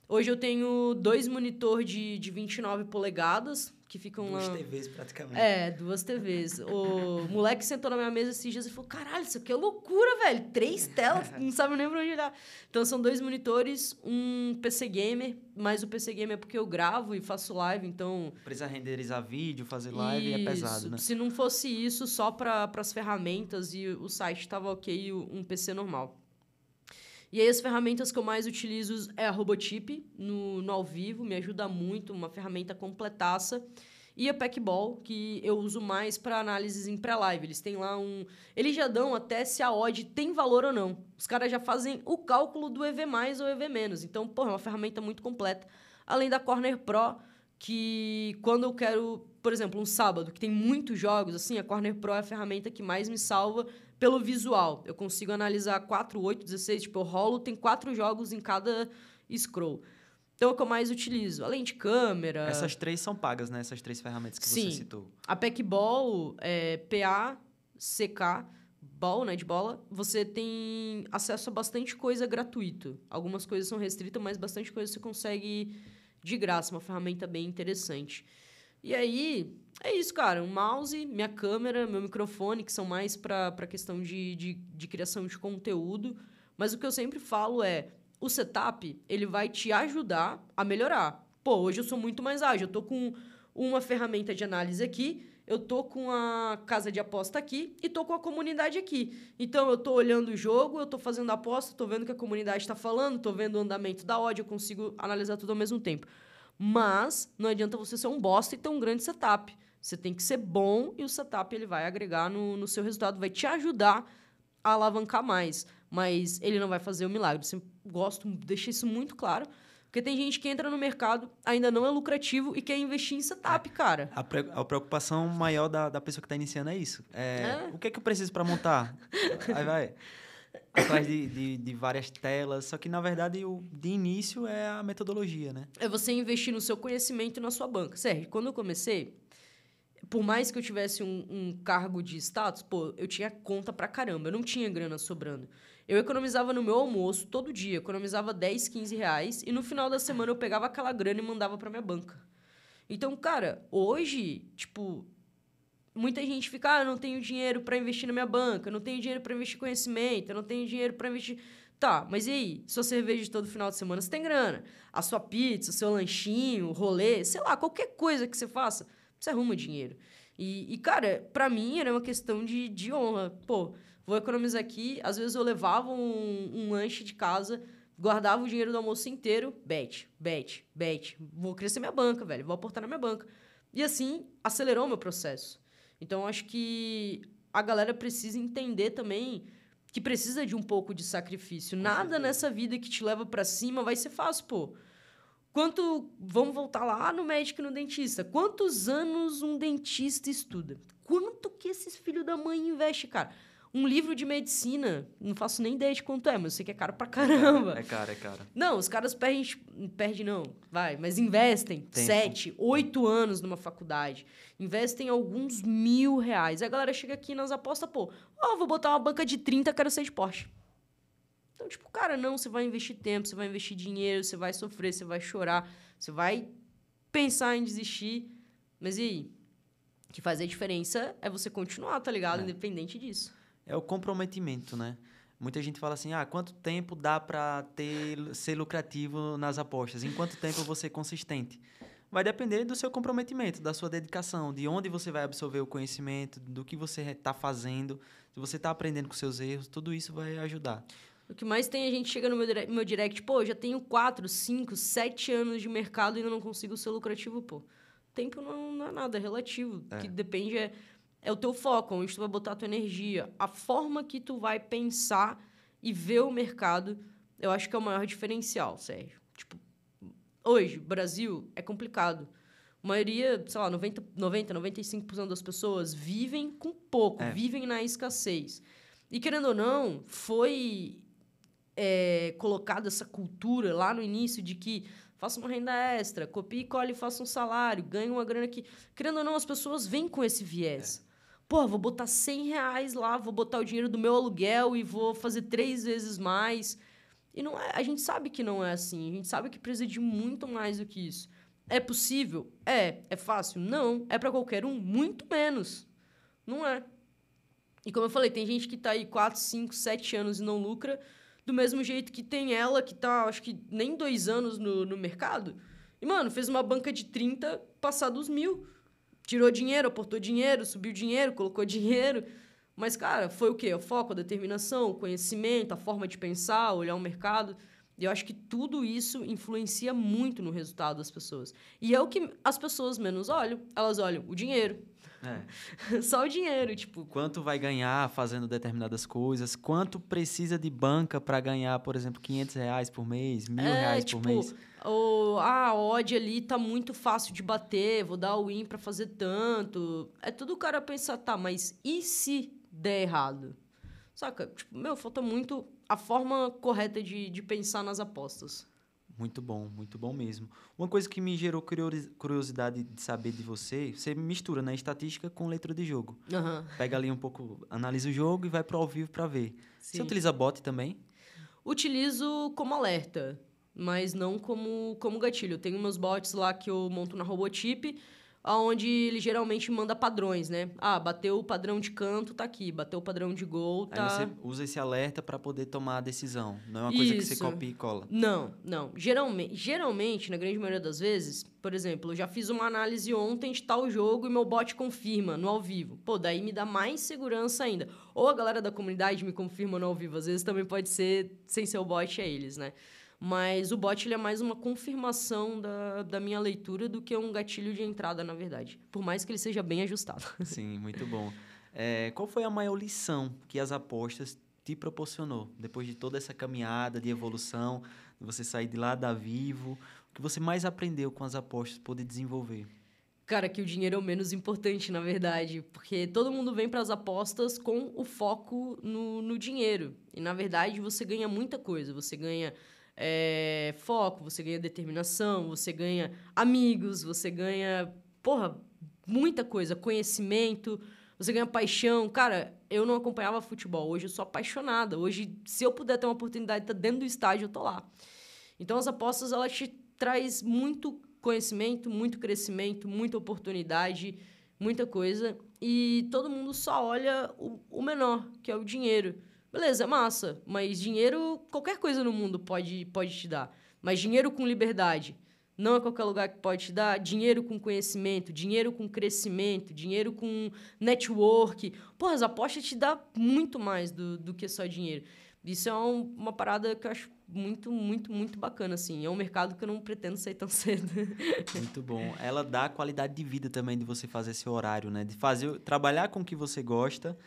Hoje eu tenho dois monitor de, de 29 polegadas, que ficam duas lá. Duas TVs, praticamente. É, duas TVs. o moleque sentou na minha mesa esses dias e falou: caralho, isso aqui é loucura, velho. Três telas, não sabe nem pra onde olhar. Então são dois monitores, um PC Gamer, mas o PC Gamer é porque eu gravo e faço live, então. Precisa renderizar vídeo, fazer live, isso. é pesado, né? Se não fosse isso, só para as ferramentas e o site tava ok, um PC normal. E aí as ferramentas que eu mais utilizo é a Robotip no, no ao vivo, me ajuda muito, uma ferramenta completaça. E a Packball, que eu uso mais para análises em pré-live. Eles têm lá um. Eles já dão até se a odd tem valor ou não. Os caras já fazem o cálculo do EV mais ou EV menos. Então, pô, é uma ferramenta muito completa. Além da Corner Pro, que quando eu quero, por exemplo, um sábado, que tem muitos jogos, assim, a Corner Pro é a ferramenta que mais me salva pelo visual. Eu consigo analisar 4, 8, 16, tipo, eu rolo, tem quatro jogos em cada scroll. Então é o que eu mais utilizo. Além de câmera. Essas três são pagas, né? Essas três ferramentas que sim. você citou. A Packball, é, PA, CK, Ball, né? De bola. Você tem acesso a bastante coisa gratuito. Algumas coisas são restritas, mas bastante coisa você consegue de graça. Uma ferramenta bem interessante. E aí, é isso, cara. Um mouse, minha câmera, meu microfone, que são mais para questão de, de, de criação de conteúdo. Mas o que eu sempre falo é, o setup, ele vai te ajudar a melhorar. Pô, hoje eu sou muito mais ágil. Eu tô com uma ferramenta de análise aqui, eu tô com a casa de aposta aqui e tô com a comunidade aqui. Então eu tô olhando o jogo, eu tô fazendo a aposta, tô vendo o que a comunidade está falando, tô vendo o andamento da odd, eu consigo analisar tudo ao mesmo tempo. Mas não adianta você ser um bosta e ter um grande setup. Você tem que ser bom e o setup ele vai agregar no, no seu resultado, vai te ajudar a alavancar mais. Mas ele não vai fazer o milagre. Eu gosto, deixei isso muito claro. Porque tem gente que entra no mercado, ainda não é lucrativo e quer investir em setup, é, cara. A, pre, a, preocupação maior da, da pessoa que está iniciando é isso. É, é. O que é que eu preciso para montar? Aí vai atrás de, de, de, várias telas. Só que, na verdade, o de início é a metodologia, né? É você investir no seu conhecimento e na sua banca. Sérgio, quando eu comecei, por mais que eu tivesse um, um, cargo de status, pô, eu tinha conta pra caramba, eu não tinha grana sobrando. Eu economizava no meu almoço todo dia, economizava 10, 15 reais, e no final da semana eu pegava aquela grana e mandava pra minha banca. Então, cara, hoje, tipo, muita gente fica, ah, eu não tenho dinheiro para investir na minha banca, eu não tenho dinheiro para investir em conhecimento, eu não tenho dinheiro para investir. Tá, mas e aí? Sua cerveja de todo final de semana, você tem grana. A sua pizza, o seu lanchinho, o rolê, sei lá, qualquer coisa que você faça você arruma uhum. dinheiro. E, e cara, para mim era uma questão de, de honra. Pô, vou economizar aqui. Às vezes eu levava um, um lanche de casa, guardava o dinheiro do almoço inteiro, bet, bet, bet. Vou crescer minha banca, velho, vou aportar na minha banca. E assim, acelerou o meu processo. Então, acho que a galera precisa entender também que precisa de um pouco de sacrifício. Nada nessa vida que te leva para cima vai ser fácil, pô. Quanto. Vamos voltar lá no médico e no dentista. Quantos anos um dentista estuda? Quanto que esses filhos da mãe investe, cara? Um livro de medicina, não faço nem ideia de quanto é, mas eu sei que é caro pra é caramba. É caro, é caro. Não, os caras perdem, perdem não, vai, mas investem Tempo. sete, oito anos numa faculdade. Investem alguns mil reais. Aí a galera chega aqui nas apostas, pô, ó, oh, vou botar uma banca de 30, quero ser de Porsche. Então, tipo, cara, não, você vai investir tempo, você vai investir dinheiro, você vai sofrer, você vai chorar, você vai pensar em desistir. Mas e aí? O que faz a diferença é você continuar, tá ligado? É. Independente disso. É o comprometimento, né? Muita gente fala assim: ah, quanto tempo dá para ter ser lucrativo nas apostas? Em quanto tempo você é consistente? Vai depender do seu comprometimento, da sua dedicação, de onde você vai absorver o conhecimento, do que você está fazendo, se você está aprendendo com seus erros, tudo isso vai ajudar. O que mais tem, é a gente chega no meu direct, meu direct pô, já tenho 4, 5, 7 anos de mercado e ainda não consigo ser lucrativo, pô. Tempo não, não é nada, é relativo. É. que depende é, é o teu foco, onde tu vai botar a tua energia. A forma que tu vai pensar e ver o mercado, eu acho que é o maior diferencial, Sérgio. Tipo, hoje, Brasil, é complicado. A maioria, sei lá, 90, 90 95% das pessoas vivem com pouco, é. vivem na escassez. E querendo ou não, foi é, colocado essa cultura lá no início de que faça uma renda extra, copie e cole e faça um salário, ganhe uma grana que... Querendo ou não, as pessoas vêm com esse viés. É. Pô, vou botar 100 reais lá, vou botar o dinheiro do meu aluguel e vou fazer três vezes mais. E não é, a gente sabe que não é assim. A gente sabe que precisa de muito mais do que isso. É possível? É. É fácil? Não. É para qualquer um? Muito menos. Não é. E como eu falei, tem gente que está aí 4, 5, 7 anos e não lucra do mesmo jeito que tem ela, que tá, acho que nem dois anos no, no mercado. E, mano, fez uma banca de 30 passar dos mil. Tirou dinheiro, aportou dinheiro, subiu dinheiro, colocou dinheiro. Mas, cara, foi o quê? O foco, a determinação, o conhecimento, a forma de pensar, olhar o mercado. E eu acho que tudo isso influencia muito no resultado das pessoas. E é o que as pessoas menos olham. Elas olham o dinheiro, é. Só o dinheiro, tipo. Quanto vai ganhar fazendo determinadas coisas? Quanto precisa de banca para ganhar, por exemplo, 500 reais por mês, mil é, reais tipo, por mês? O, ah, a odd ali tá muito fácil de bater, vou dar o win para fazer tanto. É tudo o cara pensar, tá, mas e se der errado? Saca? Tipo, meu, falta muito a forma correta de, de pensar nas apostas. Muito bom, muito bom mesmo. Uma coisa que me gerou curiosidade de saber de você, você mistura né, estatística com letra de jogo. Uhum. Pega ali um pouco, analisa o jogo e vai para ao vivo para ver. Sim. Você utiliza bot também? Utilizo como alerta, mas não como, como gatilho. tenho meus bots lá que eu monto na Robotip onde ele geralmente manda padrões, né? Ah, bateu o padrão de canto, tá aqui. Bateu o padrão de gol, tá... Aí você usa esse alerta para poder tomar a decisão. Não é uma coisa que você copia e cola. Não, não. Geralmente, geralmente, na grande maioria das vezes, por exemplo, eu já fiz uma análise ontem de tal jogo e meu bot confirma no ao vivo. Pô, daí me dá mais segurança ainda. Ou a galera da comunidade me confirma no ao vivo. Às vezes também pode ser sem seu bot, é eles, né? Mas o bot ele é mais uma confirmação da, da minha leitura do que um gatilho de entrada, na verdade. Por mais que ele seja bem ajustado. Sim, muito bom. É, qual foi a maior lição que as apostas te proporcionou depois de toda essa caminhada de evolução, você sair de lá da Vivo? O que você mais aprendeu com as apostas poder desenvolver? Cara, que o dinheiro é o menos importante, na verdade, porque todo mundo vem para as apostas com o foco no, no dinheiro. E, na verdade, você ganha muita coisa. Você ganha é, foco, você ganha determinação, você ganha amigos, você ganha, porra, muita coisa, conhecimento, você ganha paixão. Cara, eu não acompanhava futebol, hoje eu sou apaixonada. Hoje, se eu puder ter uma oportunidade de estar dentro do estádio, eu tô lá. Então, as apostas, ela te traz muito conhecimento, muito crescimento, muita oportunidade, muita coisa. E todo mundo só olha o, o menor, que é o dinheiro. Beleza, é massa. Mas dinheiro, qualquer coisa no mundo pode, pode te dar. Mas dinheiro com liberdade não é qualquer lugar que pode te dar dinheiro com conhecimento, dinheiro com crescimento, dinheiro com network. Porra, as apostas te dá muito mais do, do que só dinheiro. Isso é um, uma parada que eu acho muito, muito, muito bacana, assim. É um mercado que eu não pretendo sair tão cedo. Muito bom. Ela dá qualidade de vida também de você fazer esse horário, né? De fazer, trabalhar com o que você gosta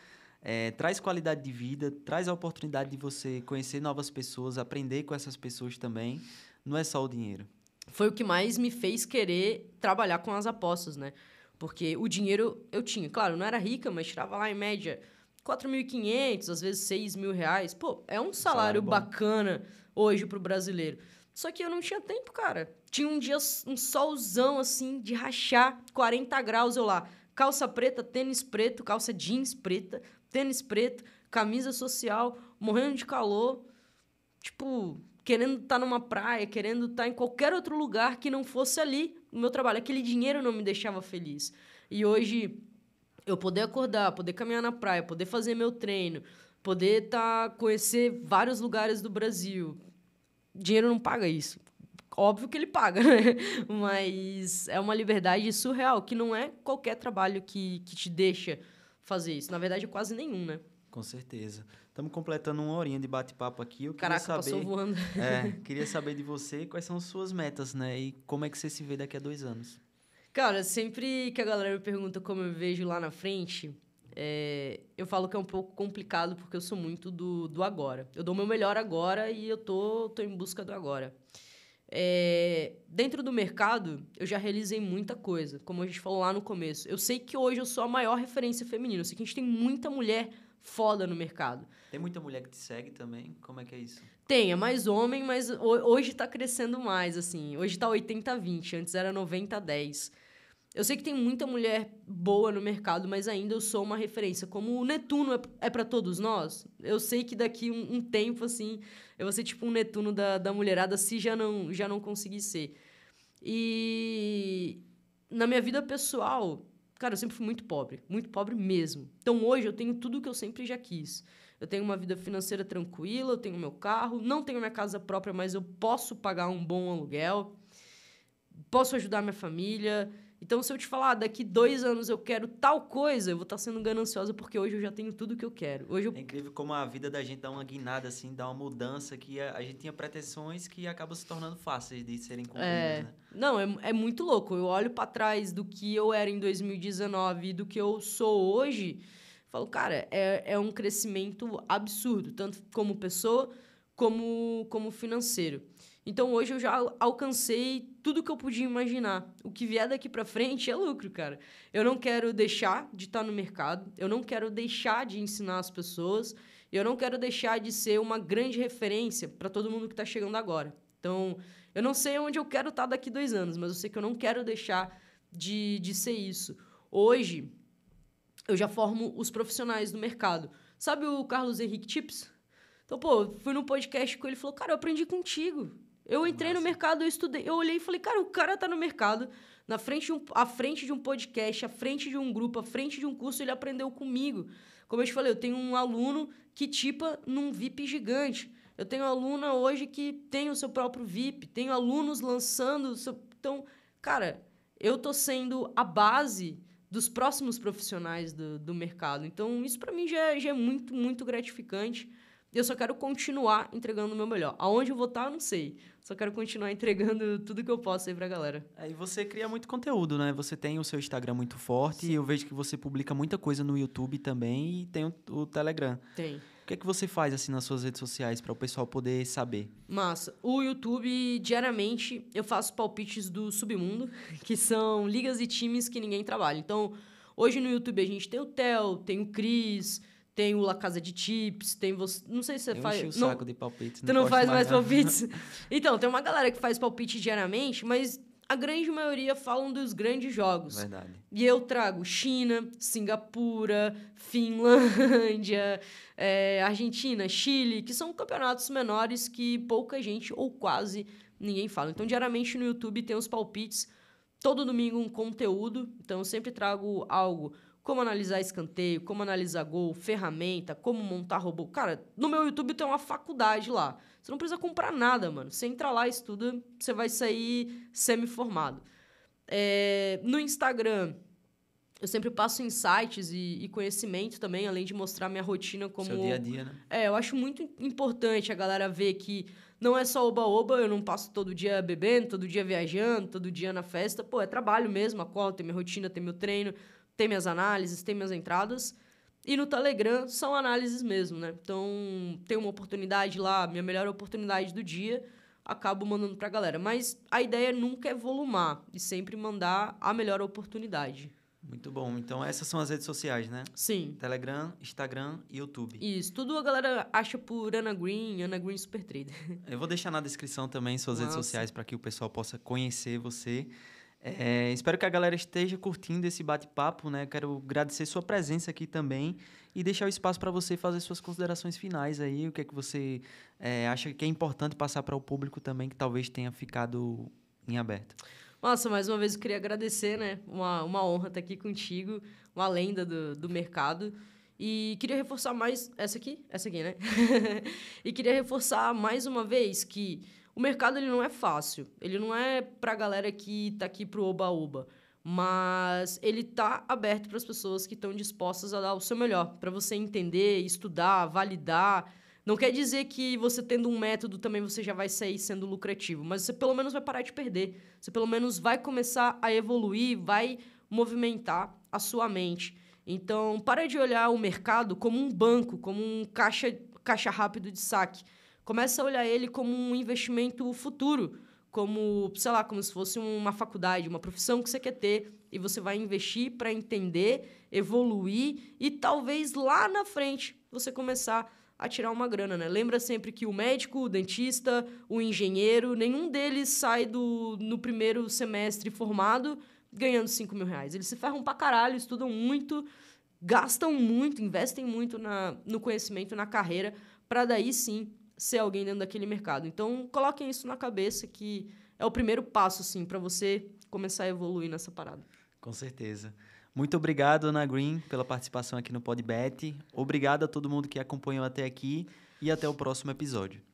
é, traz qualidade de vida, traz a oportunidade de você conhecer novas pessoas, aprender com essas pessoas também. Não é só o dinheiro. Foi o que mais me fez querer trabalhar com as apostas, né? Porque o dinheiro eu tinha. Claro, não era rica, mas tirava lá em média 4.500, às vezes 6 mil reais. Pô, é um salário, salário bacana hoje pro brasileiro. Só que eu não tinha tempo, cara. Tinha um dia, um solzão assim, de rachar, 40 graus eu lá. Calça preta, tênis preto, calça jeans preta, tênis preto, camisa social, morrendo de calor, tipo, querendo estar tá numa praia, querendo estar tá em qualquer outro lugar que não fosse ali o meu trabalho. Aquele dinheiro não me deixava feliz. E hoje eu poder acordar, poder caminhar na praia, poder fazer meu treino, poder tá conhecer vários lugares do Brasil. Dinheiro não paga isso. Óbvio que ele paga, né? Mas é uma liberdade surreal que não é qualquer trabalho que, que te deixa fazer isso. Na verdade, quase nenhum, né? Com certeza. Estamos completando uma horinha de bate-papo aqui. Eu Caraca, queria saber, passou voando. É, queria saber de você quais são as suas metas, né? E como é que você se vê daqui a dois anos? Cara, sempre que a galera me pergunta como eu vejo lá na frente, é, eu falo que é um pouco complicado porque eu sou muito do, do agora. Eu dou meu melhor agora e eu tô, tô em busca do agora. É, dentro do mercado, eu já realizei muita coisa, como a gente falou lá no começo. Eu sei que hoje eu sou a maior referência feminina. Eu sei que a gente tem muita mulher foda no mercado. Tem muita mulher que te segue também? Como é que é isso? Tem, é mais homem, mas hoje está crescendo mais, assim. Hoje está 80-20, antes era 90-10. Eu sei que tem muita mulher boa no mercado, mas ainda eu sou uma referência. Como o Netuno é, é para todos nós, eu sei que daqui um, um, tempo, assim, eu vou ser tipo um Netuno da, da mulherada, se já não, já não conseguir ser. E na minha vida pessoal, cara, eu sempre fui muito pobre, muito pobre mesmo. Então hoje eu tenho tudo que eu sempre já quis. Eu tenho uma vida financeira tranquila, eu tenho meu carro, não tenho minha casa própria, mas eu posso pagar um bom aluguel, posso ajudar minha família então, se eu te falar, ah, daqui dois anos eu quero tal coisa, eu vou estar tá sendo gananciosa porque hoje eu já tenho tudo que eu quero. Hoje eu... É incrível como a vida da gente dá uma guinada, assim, dá uma mudança que a, a gente tinha pretensões que acabam se tornando fáceis de serem cumpridas, é... né? Não, é, é muito louco. Eu olho para trás do que eu era em 2019 e do que eu sou hoje, falo, cara, é, é um crescimento absurdo, tanto como pessoa como, como financeiro. Então hoje eu já alcancei tudo que eu podia imaginar. O que vier daqui para frente é lucro, cara. Eu não quero deixar de estar tá no mercado, eu não quero deixar de ensinar as pessoas, eu não quero deixar de ser uma grande referência para todo mundo que está chegando agora. Então, eu não sei onde eu quero estar tá daqui dois anos, mas eu sei que eu não quero deixar de, de ser isso. Hoje, eu já formo os profissionais do mercado. Sabe o Carlos Henrique Tips? Então, pô, fui num podcast com ele e falou: Cara, eu aprendi contigo. Eu entrei Nossa. no mercado, eu estudei, eu olhei e falei, cara, o cara tá no mercado, na frente um, à frente de um podcast, à frente de um grupo, à frente de um curso, ele aprendeu comigo. Como eu te falei, eu tenho um aluno que tipa num VIP gigante. Eu tenho aluna hoje que tem o seu próprio VIP, tenho alunos lançando. Seu... Então, cara, eu tô sendo a base dos próximos profissionais do, do mercado. Então, isso para mim já, é, já é muito, muito gratificante eu só quero continuar entregando o meu melhor. Aonde eu vou estar, não sei. Só quero continuar entregando tudo que eu posso aí pra galera. É, e você cria muito conteúdo, né? Você tem o seu Instagram muito forte Sim. e eu vejo que você publica muita coisa no YouTube também e tem o, o Telegram. Tem. O que é que você faz assim nas suas redes sociais para o pessoal poder saber? Massa. O YouTube, diariamente, eu faço palpites do submundo, que são ligas e times que ninguém trabalha. Então, hoje no YouTube a gente tem o Theo, tem o Cris, tem o La Casa de Chips, tem você. Não sei se você eu faz. Eu o saco de palpite. Tu não, não faz mais, mais palpites? então, tem uma galera que faz palpite diariamente, mas a grande maioria falam dos grandes jogos. Verdade. E eu trago China, Singapura, Finlândia, é, Argentina, Chile, que são campeonatos menores que pouca gente ou quase ninguém fala. Então, diariamente no YouTube tem os palpites, todo domingo um conteúdo. Então, eu sempre trago algo como analisar escanteio, como analisar gol, ferramenta, como montar robô. Cara, no meu YouTube tem uma faculdade lá. Você não precisa comprar nada, mano. Você entra lá, estuda, você vai sair semi-formado. É, no Instagram, eu sempre passo insights e, e, conhecimento também, além de mostrar minha rotina como. Seu dia a dia, né? É, eu acho muito importante a galera ver que não é só oba-oba, eu não passo todo dia bebendo, todo dia viajando, todo dia na festa. Pô, é trabalho mesmo, acordo, tem minha rotina, tem meu treino tem minhas análises, tem minhas entradas. E no Telegram são análises mesmo, né? Então, tem uma oportunidade lá, minha melhor oportunidade do dia, acabo mandando pra galera. Mas a ideia é nunca é volumar e sempre mandar a melhor oportunidade. Muito bom. Então, essas são as redes sociais, né? Sim. Telegram, Instagram e YouTube. Isso. Tudo a galera acha por Ana Green, Ana Green Super Trader. Eu vou deixar na descrição também suas Nossa. redes sociais para que o pessoal possa conhecer você. É, espero que a galera esteja curtindo esse bate-papo, né? Quero agradecer sua presença aqui também e deixar o espaço para você fazer suas considerações finais aí. O que é que você é, acha que é importante passar para o público também que talvez tenha ficado em aberto? nossa, mais uma vez eu queria agradecer, né? Uma, uma honra estar aqui contigo, uma lenda do, do mercado. E queria reforçar mais. Essa aqui? Essa aqui, né? e queria reforçar mais uma vez que o mercado ele não é fácil, ele não é para a galera que está aqui pro oba-oba, mas ele está aberto para as pessoas que estão dispostas a dar o seu melhor, para você entender, estudar, validar. Não quer dizer que você tendo um método também você já vai sair sendo lucrativo, mas você pelo menos vai parar de perder. Você pelo menos vai começar a evoluir, vai movimentar a sua mente. Então, para de olhar o mercado como um banco, como um caixa, caixa rápido de saque começa a olhar ele como um investimento futuro, como, sei lá, como se fosse uma faculdade, uma profissão que você quer ter e você vai investir para entender, evoluir e talvez lá na frente você começar a tirar uma grana, né? Lembra sempre que o médico, o dentista, o engenheiro, nenhum deles sai do no primeiro semestre formado ganhando 5 mil reais. Eles se ferram pra caralho, estudam muito, gastam muito, investem muito na, no conhecimento, na carreira, para daí sim ser alguém dentro daquele mercado. Então, coloquem isso na cabeça que é o primeiro passo, assim, para você começar a evoluir nessa parada. Com certeza. Muito obrigado, Ana Green, pela participação aqui no Podbet. Obrigado a todo mundo que acompanhou até aqui e até o próximo episódio.